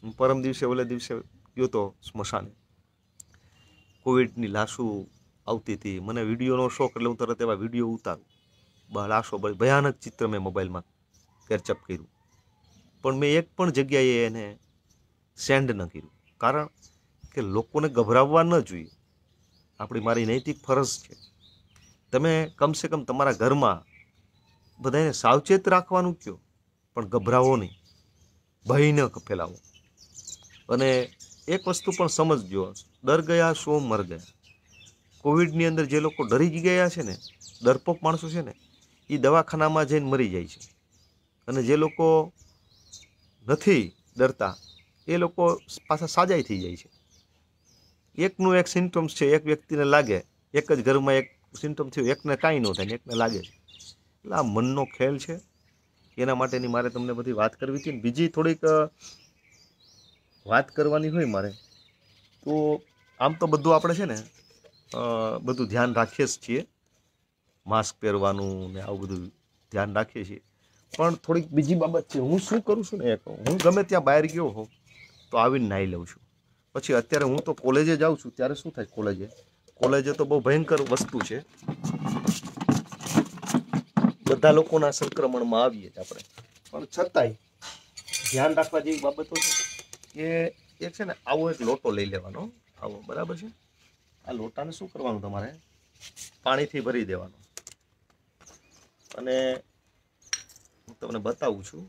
હું પરમ દિવસે ઓલે દિવસે ગયો તો સ્મશાને કોવિડની લાશો આવતી હતી મને વિડીયોનો શોખ એટલે હું તરત એવા વિડીયો ઉતારું લાશો ભયાનક ચિત્ર મેં મોબાઈલમાં કેરચપ કર્યું પણ મેં એક પણ જગ્યાએ એને સેન્ડ ન કર્યું કારણ કે લોકોને ગભરાવવા ન જોઈએ આપણી મારી નૈતિક ફરજ છે તમે કમસે કમ તમારા ઘરમાં બધાને સાવચેત રાખવાનું કહો પણ ગભરાવો નહીં ભય ન ફેલાવો અને એક વસ્તુ પણ સમજજો ડર ગયા સો મર ગયા કોવિડની અંદર જે લોકો ડરી ગયા છે ને ડરપોક માણસો છે ને એ દવાખાનામાં જઈને મરી જાય છે અને જે લોકો નથી ડરતા એ લોકો પાછા સાજાઈ થઈ જાય છે એકનું એક સિમ્ટમ્સ છે એક વ્યક્તિને લાગે એક જ ઘરમાં એક સિમ્ટમ થયું એકને કાંઈ ન થાય ને એકને લાગે છે એટલે આ મનનો ખેલ છે એના માટેની મારે તમને બધી વાત કરવી હતી બીજી થોડીક વાત કરવાની હોય મારે તો આમ તો બધું આપણે છે ને બધું ધ્યાન રાખીએ જ છીએ માસ્ક પહેરવાનું ને આવું બધું ધ્યાન રાખીએ છીએ પણ થોડીક બીજી બાબત છે હું શું કરું છું ને એક હું ગમે ત્યાં બહાર ગયો હોઉં તો આવીને નાહી લઉં છું પછી અત્યારે હું તો કોલેજે જાઉં છું ત્યારે શું થાય કોલેજે કોલેજે તો બહુ ભયંકર વસ્તુ છે બધા લોકોના સંક્રમણમાં આવીએ જ આપણે પણ છતાંય ધ્યાન રાખવા જેવી બાબતો છે કે એક છે ને આવો એક લોટો લઈ લેવાનો આવો બરાબર છે આ લોટાને શું કરવાનું તમારે પાણીથી ભરી દેવાનું અને હું તમને બતાવું છું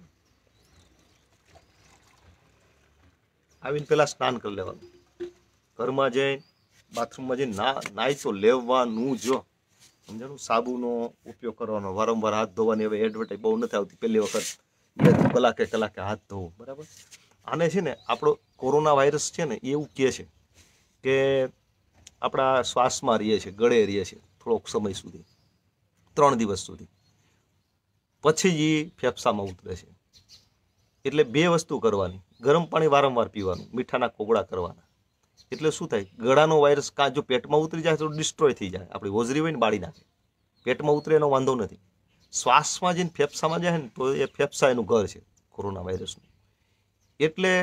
આવીને પહેલાં સ્નાન કરી લેવાનું ઘરમાં જઈને બાથરૂમમાં જઈને ના નાહી છો લેવાનું જો સમજાણું સાબુનો ઉપયોગ કરવાનો વારંવાર હાથ ધોવાની હવે એડવર્ટાઈઝ બહુ નથી આવતી પહેલી વખત બે કલાકે કલાકે હાથ ધોવું બરાબર આને છે ને આપણો કોરોના વાયરસ છે ને એવું કહે છે કે આપણા શ્વાસમાં રહીએ છીએ ગળે રહીએ છીએ થોડોક સમય સુધી ત્રણ દિવસ સુધી પછી એ ફેફસામાં ઉતરે છે એટલે બે વસ્તુ કરવાની ગરમ પાણી વારંવાર પીવાનું મીઠાના કોગળા કરવાના એટલે શું થાય ગળાનો વાયરસ કાં જો પેટમાં ઉતરી જાય તો ડિસ્ટ્રોય થઈ જાય આપણી હોજરી હોય ને બાળી નાખે પેટમાં ઉતરે એનો વાંધો નથી શ્વાસમાં જઈને ફેફસામાં જાય ને તો એ ફેફસા એનું ઘર છે કોરોના વાયરસનું એટલે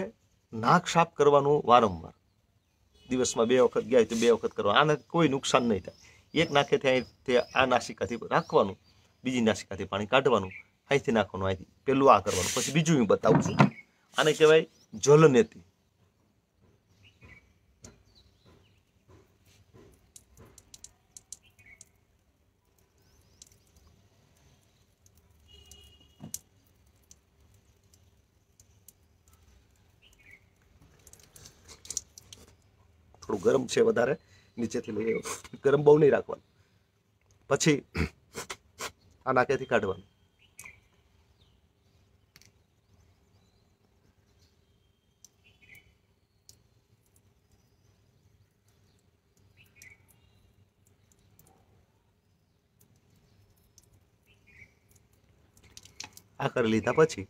નાક સાફ કરવાનું વારંવાર દિવસમાં બે વખત ગયા તો બે વખત કરવા આને કોઈ નુકસાન નહીં થાય એક નાખે ત્યાં તે આ નાસિકાથી રાખવાનું બીજી નાસિકાથી પાણી કાઢવાનું અહીંથી નાખવાનું અહીંથી પેલું આ કરવાનું પછી બીજું હું બતાવું છું આને કહેવાય જ્વલનેતી થોડું ગરમ છે વધારે નીચેથી લઈ ગરમ બહુ નહીં રાખવાનું પછી આ નાકેથી કાઢવાનું આ કરી લીધા પછી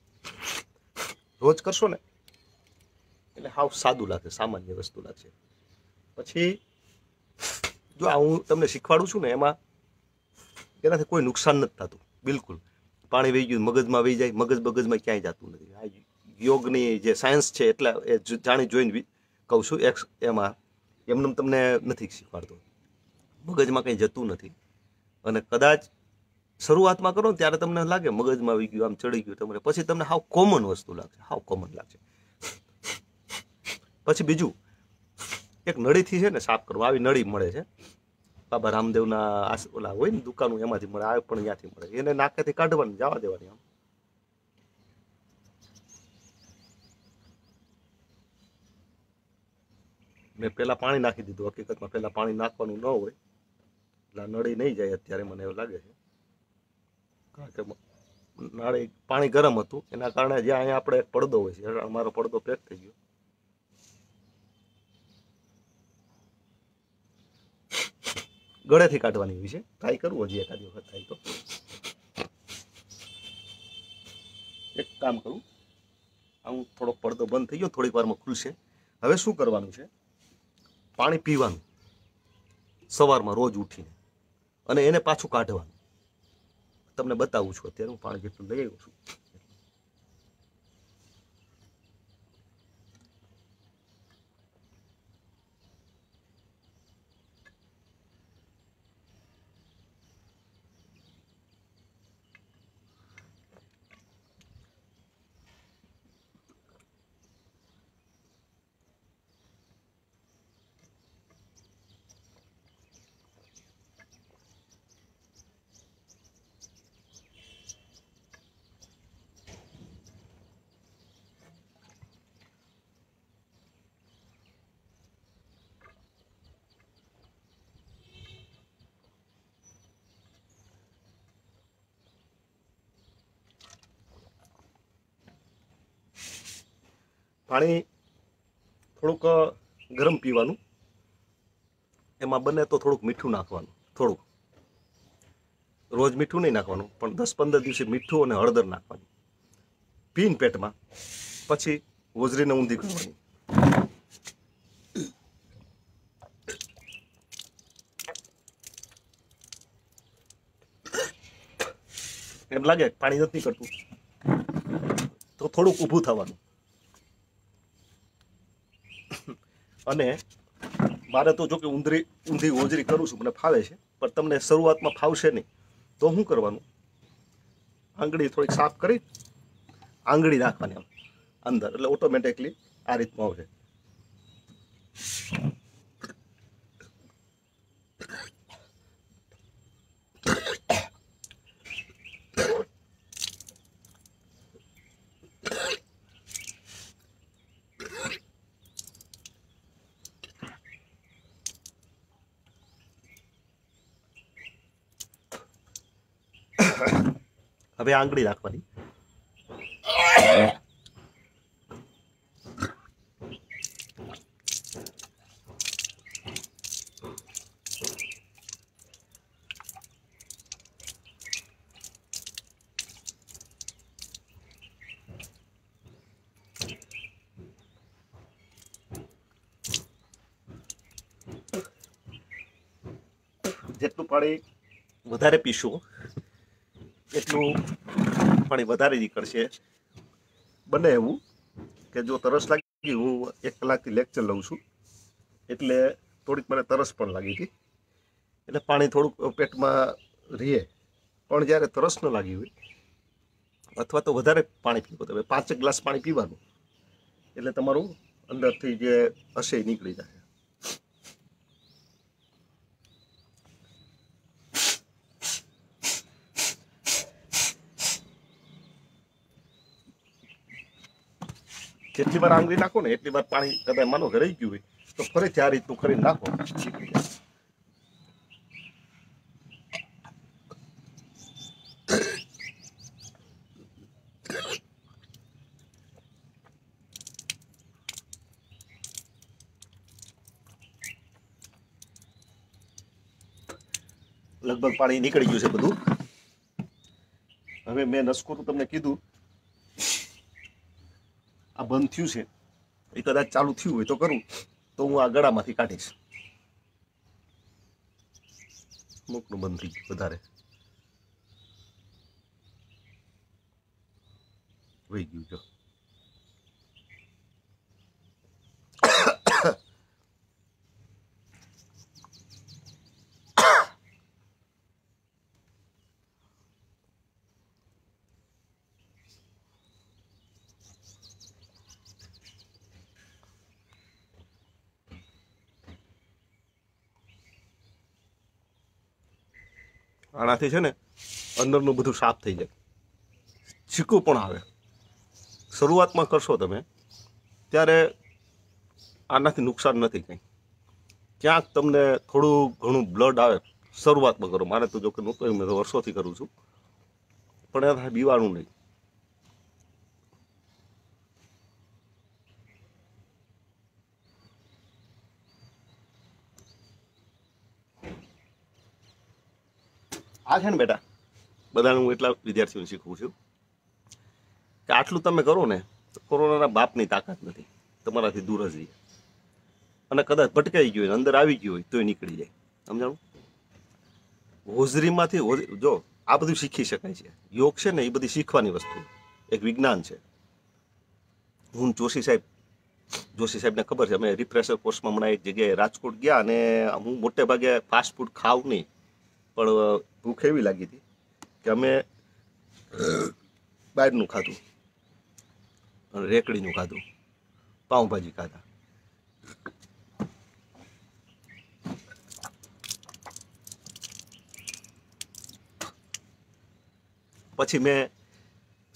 રોજ કરશો ને એટલે હાવ સાદું લાગે સામાન્ય વસ્તુ લાગશે પછી જો આ હું તમને શીખવાડું છું ને એમાં એનાથી કોઈ નુકસાન નથી થતું બિલકુલ પાણી વહી ગયું મગજમાં વહી જાય મગજ મગજમાં ક્યાંય જતું નથી આ યોગની જે સાયન્સ છે એટલા એ જાણી જોઈને કહું છું એક્સ એમાં એમને તમને નથી શીખવાડતો મગજમાં કંઈ જતું નથી અને કદાચ શરૂઆતમાં કરો ને ત્યારે તમને લાગે મગજમાં આવી ગયું આમ ચડી ગયું તમારે પછી તમને હાવ કોમન વસ્તુ લાગશે હાવ કોમન લાગશે પછી બીજું એક નળીથી છે ને સાફ કરવા આવી નળી મળે છે બાબા રામદેવના આસ ઓલા હોય ને દુકાનો એમાંથી મળે આવે પણ ત્યાંથી મળે એને નાકેથી કાઢવાની જવા દેવાની આમ મેં પહેલાં પાણી નાખી દીધું હકીકતમાં પહેલાં પાણી નાખવાનું ન હોય એટલે નળી નહીં જાય અત્યારે મને એવું લાગે છે નાળે પાણી ગરમ હતું એના કારણે જ્યાં અહીંયા આપણે એક પડદો હોય છે મારો પડદો પેક થઈ ગયો ગળેથી કાઢવાની હોય છે ટ્રાય કરવું હજી એકાદ વખત થાય તો એક કામ કરું હું થોડોક પડદો બંધ થઈ ગયો થોડીક વારમાં ખુલશે હવે શું કરવાનું છે પાણી પીવાનું સવારમાં રોજ ઉઠીને અને એને પાછું કાઢવાનું તમને બતાવું છું અત્યારે હું પાણી જેટલું લઈ આવ્યો છું પાણી થોડુંક ગરમ પીવાનું એમાં બને તો થોડુંક મીઠું નાખવાનું થોડુંક રોજ મીઠું નહીં નાખવાનું પણ દસ પંદર દિવસે મીઠું અને હળદર નાખવાનું પીન પેટમાં પછી હોજરીને ઊંધી કરવાની એમ લાગે પાણી નથી કરતું તો થોડુંક ઊભું થવાનું અને મારે તો જો કે ઊંધરી ઊંધી હોજરી કરું છું મને ફાવે છે પણ તમને શરૂઆતમાં ફાવશે નહીં તો શું કરવાનું આંગળી થોડીક સાફ કરી આંગળી નાખવાની અંદર એટલે ઓટોમેટિકલી આ રીતનું આવશે હવે આંગળી રાખવાની જેટલું પાણી વધારે પીશું એટલું પાણી વધારે નીકળશે બને એવું કે જો તરસ લાગી હું એક કલાકથી લેક્ચર લઉં છું એટલે થોડીક મને તરસ પણ લાગી હતી એટલે પાણી થોડુંક પેટમાં રહીએ પણ જ્યારે તરસ ન લાગી હોય અથવા તો વધારે પાણી પીવું તમે પાંચેક ગ્લાસ પાણી પીવાનું એટલે તમારું અંદરથી જે હશે એ નીકળી જાય જેટલી વાર આંગળી નાખો ને એટલી વાર પાણી કદાચ માનો કે રહી ગયું હોય તો ફરીથી આ રીતનું કરી નાખો શીખી જાય લગભગ પાણી નીકળી ગયું છે બધું હવે મેં નસકો નસકોરું તમને કીધું બંધ થયું છે એ કદાચ ચાલુ થયું હોય તો કરું તો હું આ ગળામાંથી કાઢીશ મૂકનું બંધ થઈ ગયું વધારે વહી ગયું જો આનાથી છે ને અંદરનું બધું સાફ થઈ જાય છીકું પણ આવે શરૂઆતમાં કરશો તમે ત્યારે આનાથી નુકસાન નથી કંઈ ક્યાંક તમને થોડું ઘણું બ્લડ આવે શરૂઆતમાં કરો મારે તો જો કે નહોતો મેં વર્ષોથી કરું છું પણ એના બીવાનું નહીં આ છે ને બેટા બધાને હું એટલા વિદ્યાર્થીઓને શીખવું છું કે આટલું તમે કરો ને તો કોરોનાના બાપની તાકાત નથી તમારાથી દૂર જ રહીએ અને કદાચ ભટકાઈ ગયું હોય અંદર આવી ગયું હોય તોય નીકળી જાય સમજાણું હોજરીમાંથી જો આ બધું શીખી શકાય છે યોગ છે ને એ બધી શીખવાની વસ્તુ એક વિજ્ઞાન છે હું જોશી સાહેબ જોશી સાહેબને ખબર છે અમે રિફ્રેશર કોર્સમાં હમણાં એક જગ્યાએ રાજકોટ ગયા અને હું મોટે ભાગે ફાસ્ટ ફૂડ ખાવ નહીં પણ ભૂખ એવી લાગી હતી કે અમે બહારનું ખાધું રેકડીનું ખાધું પાઉંભાજી ખાધા પછી મેં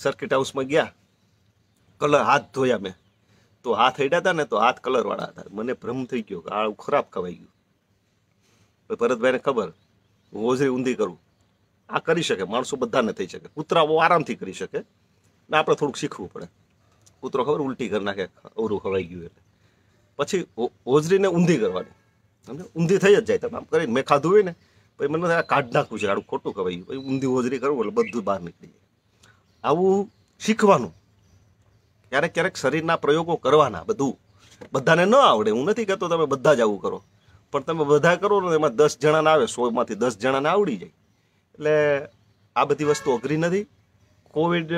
સર્કિટ હાઉસમાં ગયા કલર હાથ ધોયા મેં તો હાથ હેડ્યા હતા ને તો હાથ કલરવાળા હતા મને ભ્રમ થઈ ગયો કે આ ખરાબ ખવાઈ ગયું ભરતભાઈને ખબર હોજરી ઊંધી કરવું આ કરી શકે માણસો બધાને થઈ શકે કૂતરાઓ આરામથી કરી શકે ને આપણે થોડુંક શીખવું પડે કૂતરો ખબર ઉલટી કરી નાખે અવરું ખવાઈ ગયું એટલે પછી હોજરીને ઊંધી કરવાની તમને ઊંધી થઈ જ જાય તમે આમ કરીને મેં ખાધું હોય ને પછી મને આ કાઢ નાખવું છે આડું ખોટું ગયું પછી ઊંધી હોજરી કરવું એટલે બધું બહાર નીકળી જાય આવું શીખવાનું ક્યારેક ક્યારેક શરીરના પ્રયોગો કરવાના બધું બધાને ન આવડે હું નથી કહેતો તમે બધા જ આવું કરો પણ તમે બધા કરો ને એમાં દસ જણાને આવે સોમાંથી દસ જણાને આવડી જાય એટલે આ બધી વસ્તુ અઘરી નથી કોવિડ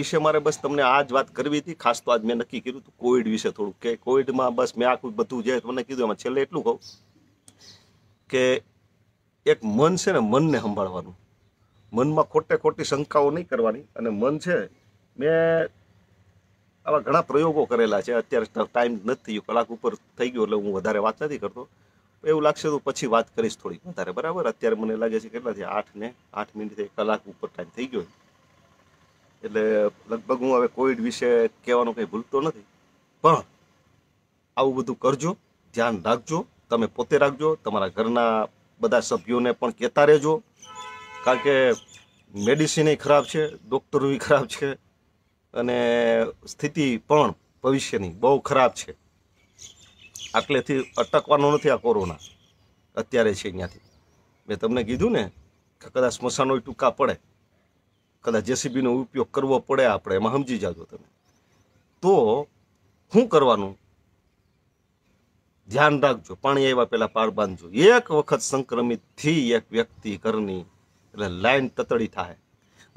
વિશે મારે બસ તમને આ જ વાત કરવી હતી ખાસ તો આજ મેં નક્કી કર્યું હતું કોવિડ વિશે થોડુંક કે કોવિડમાં બસ મેં આખું બધું જે તમને કીધું એમાં છેલ્લે એટલું કહું કે એક મન છે ને મનને સંભાળવાનું મનમાં ખોટે ખોટી શંકાઓ નહીં કરવાની અને મન છે મેં આવા ઘણા પ્રયોગો કરેલા છે અત્યારે ટાઈમ નથી થયો કલાક ઉપર થઈ ગયો એટલે હું વધારે વાત નથી કરતો એવું લાગશે તો પછી વાત કરીશ થોડીક વધારે બરાબર અત્યારે મને લાગે છે કેટલા છે આઠ ને આઠ મિનિટથી કલાક ઉપર ટાઈમ થઈ ગયો એટલે લગભગ હું હવે કોવિડ વિશે કહેવાનું કંઈ ભૂલતો નથી પણ આવું બધું કરજો ધ્યાન રાખજો તમે પોતે રાખજો તમારા ઘરના બધા સભ્યોને પણ કહેતા રહેજો કારણ કે મેડિસિનય ખરાબ છે ડૉક્ટરો ખરાબ છે અને સ્થિતિ પણ ભવિષ્યની બહુ ખરાબ છે આટલેથી અટકવાનો નથી આ કોરોના અત્યારે છે અહીંયાથી મેં તમને કીધું ને કે કદાચ સ્મશાનો ટૂંકા પડે કદાચ જેસીબીનો ઉપયોગ કરવો પડે આપણે એમાં સમજી જાજો તમે તો શું કરવાનું ધ્યાન રાખજો પાણી આવ્યા પહેલાં પાર બાંધજો એક વખત સંક્રમિતથી એક વ્યક્તિ ઘરની એટલે લાઈન તતડી થાય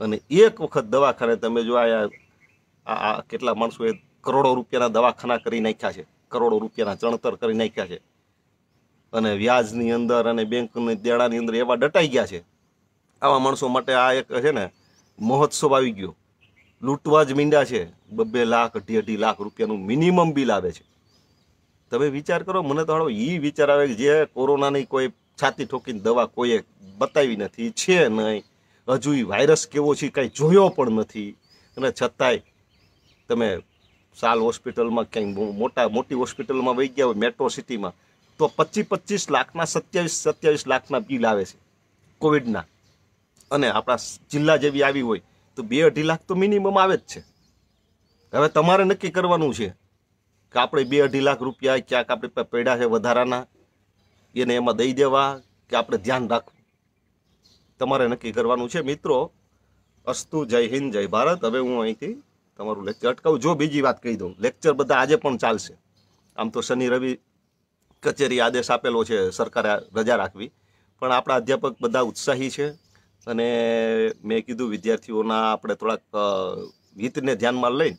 અને એક વખત દવાખાને તમે જો આ કેટલા માણસોએ કરોડો રૂપિયાના દવાખાના કરી નાખ્યા છે કરોડો રૂપિયાના ચણતર કરી નાખ્યા છે અને વ્યાજની અંદર અને બેંકની દેડાની અંદર એવા ડટાઈ ગયા છે આવા માણસો માટે આ એક છે ને મહોત્સવ આવી ગયો લૂંટવા જ મીંડા છે બબ્બે લાખ અઢી અઢી લાખ રૂપિયાનું મિનિમમ બિલ આવે છે તમે વિચાર કરો મને તો હાડો એ વિચાર આવે કે જે કોરોનાની કોઈ છાતી ઠોકીને દવા કોઈએ બતાવી નથી છે નહીં હજુ એ વાયરસ કેવો છે કાંઈ જોયો પણ નથી અને છતાંય તમે સાલ હોસ્પિટલમાં ક્યાંય મોટા મોટી હોસ્પિટલમાં વહી ગયા હોય મેટ્રો સિટીમાં તો પચીસ પચીસ લાખના સત્યાવીસ સત્યાવીસ લાખના બિલ આવે છે કોવિડના અને આપણા જિલ્લા જેવી આવી હોય તો બે અઢી લાખ તો મિનિમમ આવે જ છે હવે તમારે નક્કી કરવાનું છે કે આપણે બે અઢી લાખ રૂપિયા ક્યાંક આપણે પડ્યા છે વધારાના એને એમાં દઈ દેવા કે આપણે ધ્યાન રાખવું તમારે નક્કી કરવાનું છે મિત્રો અસ્તુ જય હિન્દ જય ભારત હવે હું અહીંથી તમારું લેક્ચર અટકાવું જો બીજી વાત કહી દઉં લેક્ચર બધા આજે પણ ચાલશે આમ તો શનિ રવિ કચેરી આદેશ આપેલો છે સરકારે રજા રાખવી પણ આપણા અધ્યાપક બધા ઉત્સાહી છે અને મેં કીધું વિદ્યાર્થીઓના આપણે થોડાક હિતને ધ્યાનમાં લઈ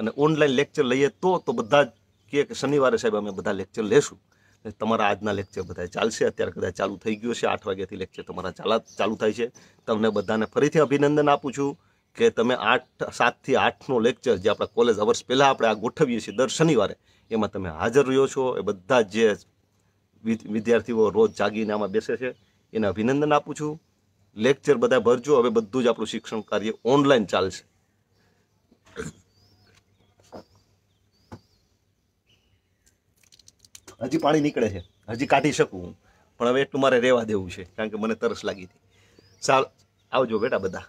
અને ઓનલાઈન લેક્ચર લઈએ તો તો બધા જ કે શનિવારે સાહેબ અમે બધા લેક્ચર લેશું તમારા આજના લેક્ચર બધા ચાલશે અત્યારે કદાચ ચાલુ થઈ ગયું છે આઠ વાગ્યાથી લેક્ચર તમારા ચાલા ચાલુ થાય છે તમને બધાને ફરીથી અભિનંદન આપું છું કે તમે આઠ સાતથી આઠનું લેક્ચર જે આપણા કોલેજ અવર્સ પહેલાં આપણે આ ગોઠવીએ છીએ દર શનિવારે એમાં તમે હાજર રહ્યો છો એ બધા જે વિદ્યાર્થીઓ રોજ જાગીને આમાં બેસે છે એને અભિનંદન આપું છું લેક્ચર બધા ભરજો હવે બધું જ આપણું શિક્ષણ કાર્ય ઓનલાઈન ચાલશે હજી પાણી નીકળે છે હજી કાઢી શકું હું પણ હવે એટલું મારે રહેવા દેવું છે કારણ કે મને તરસ લાગી હતી સારું આવજો બેટા બધા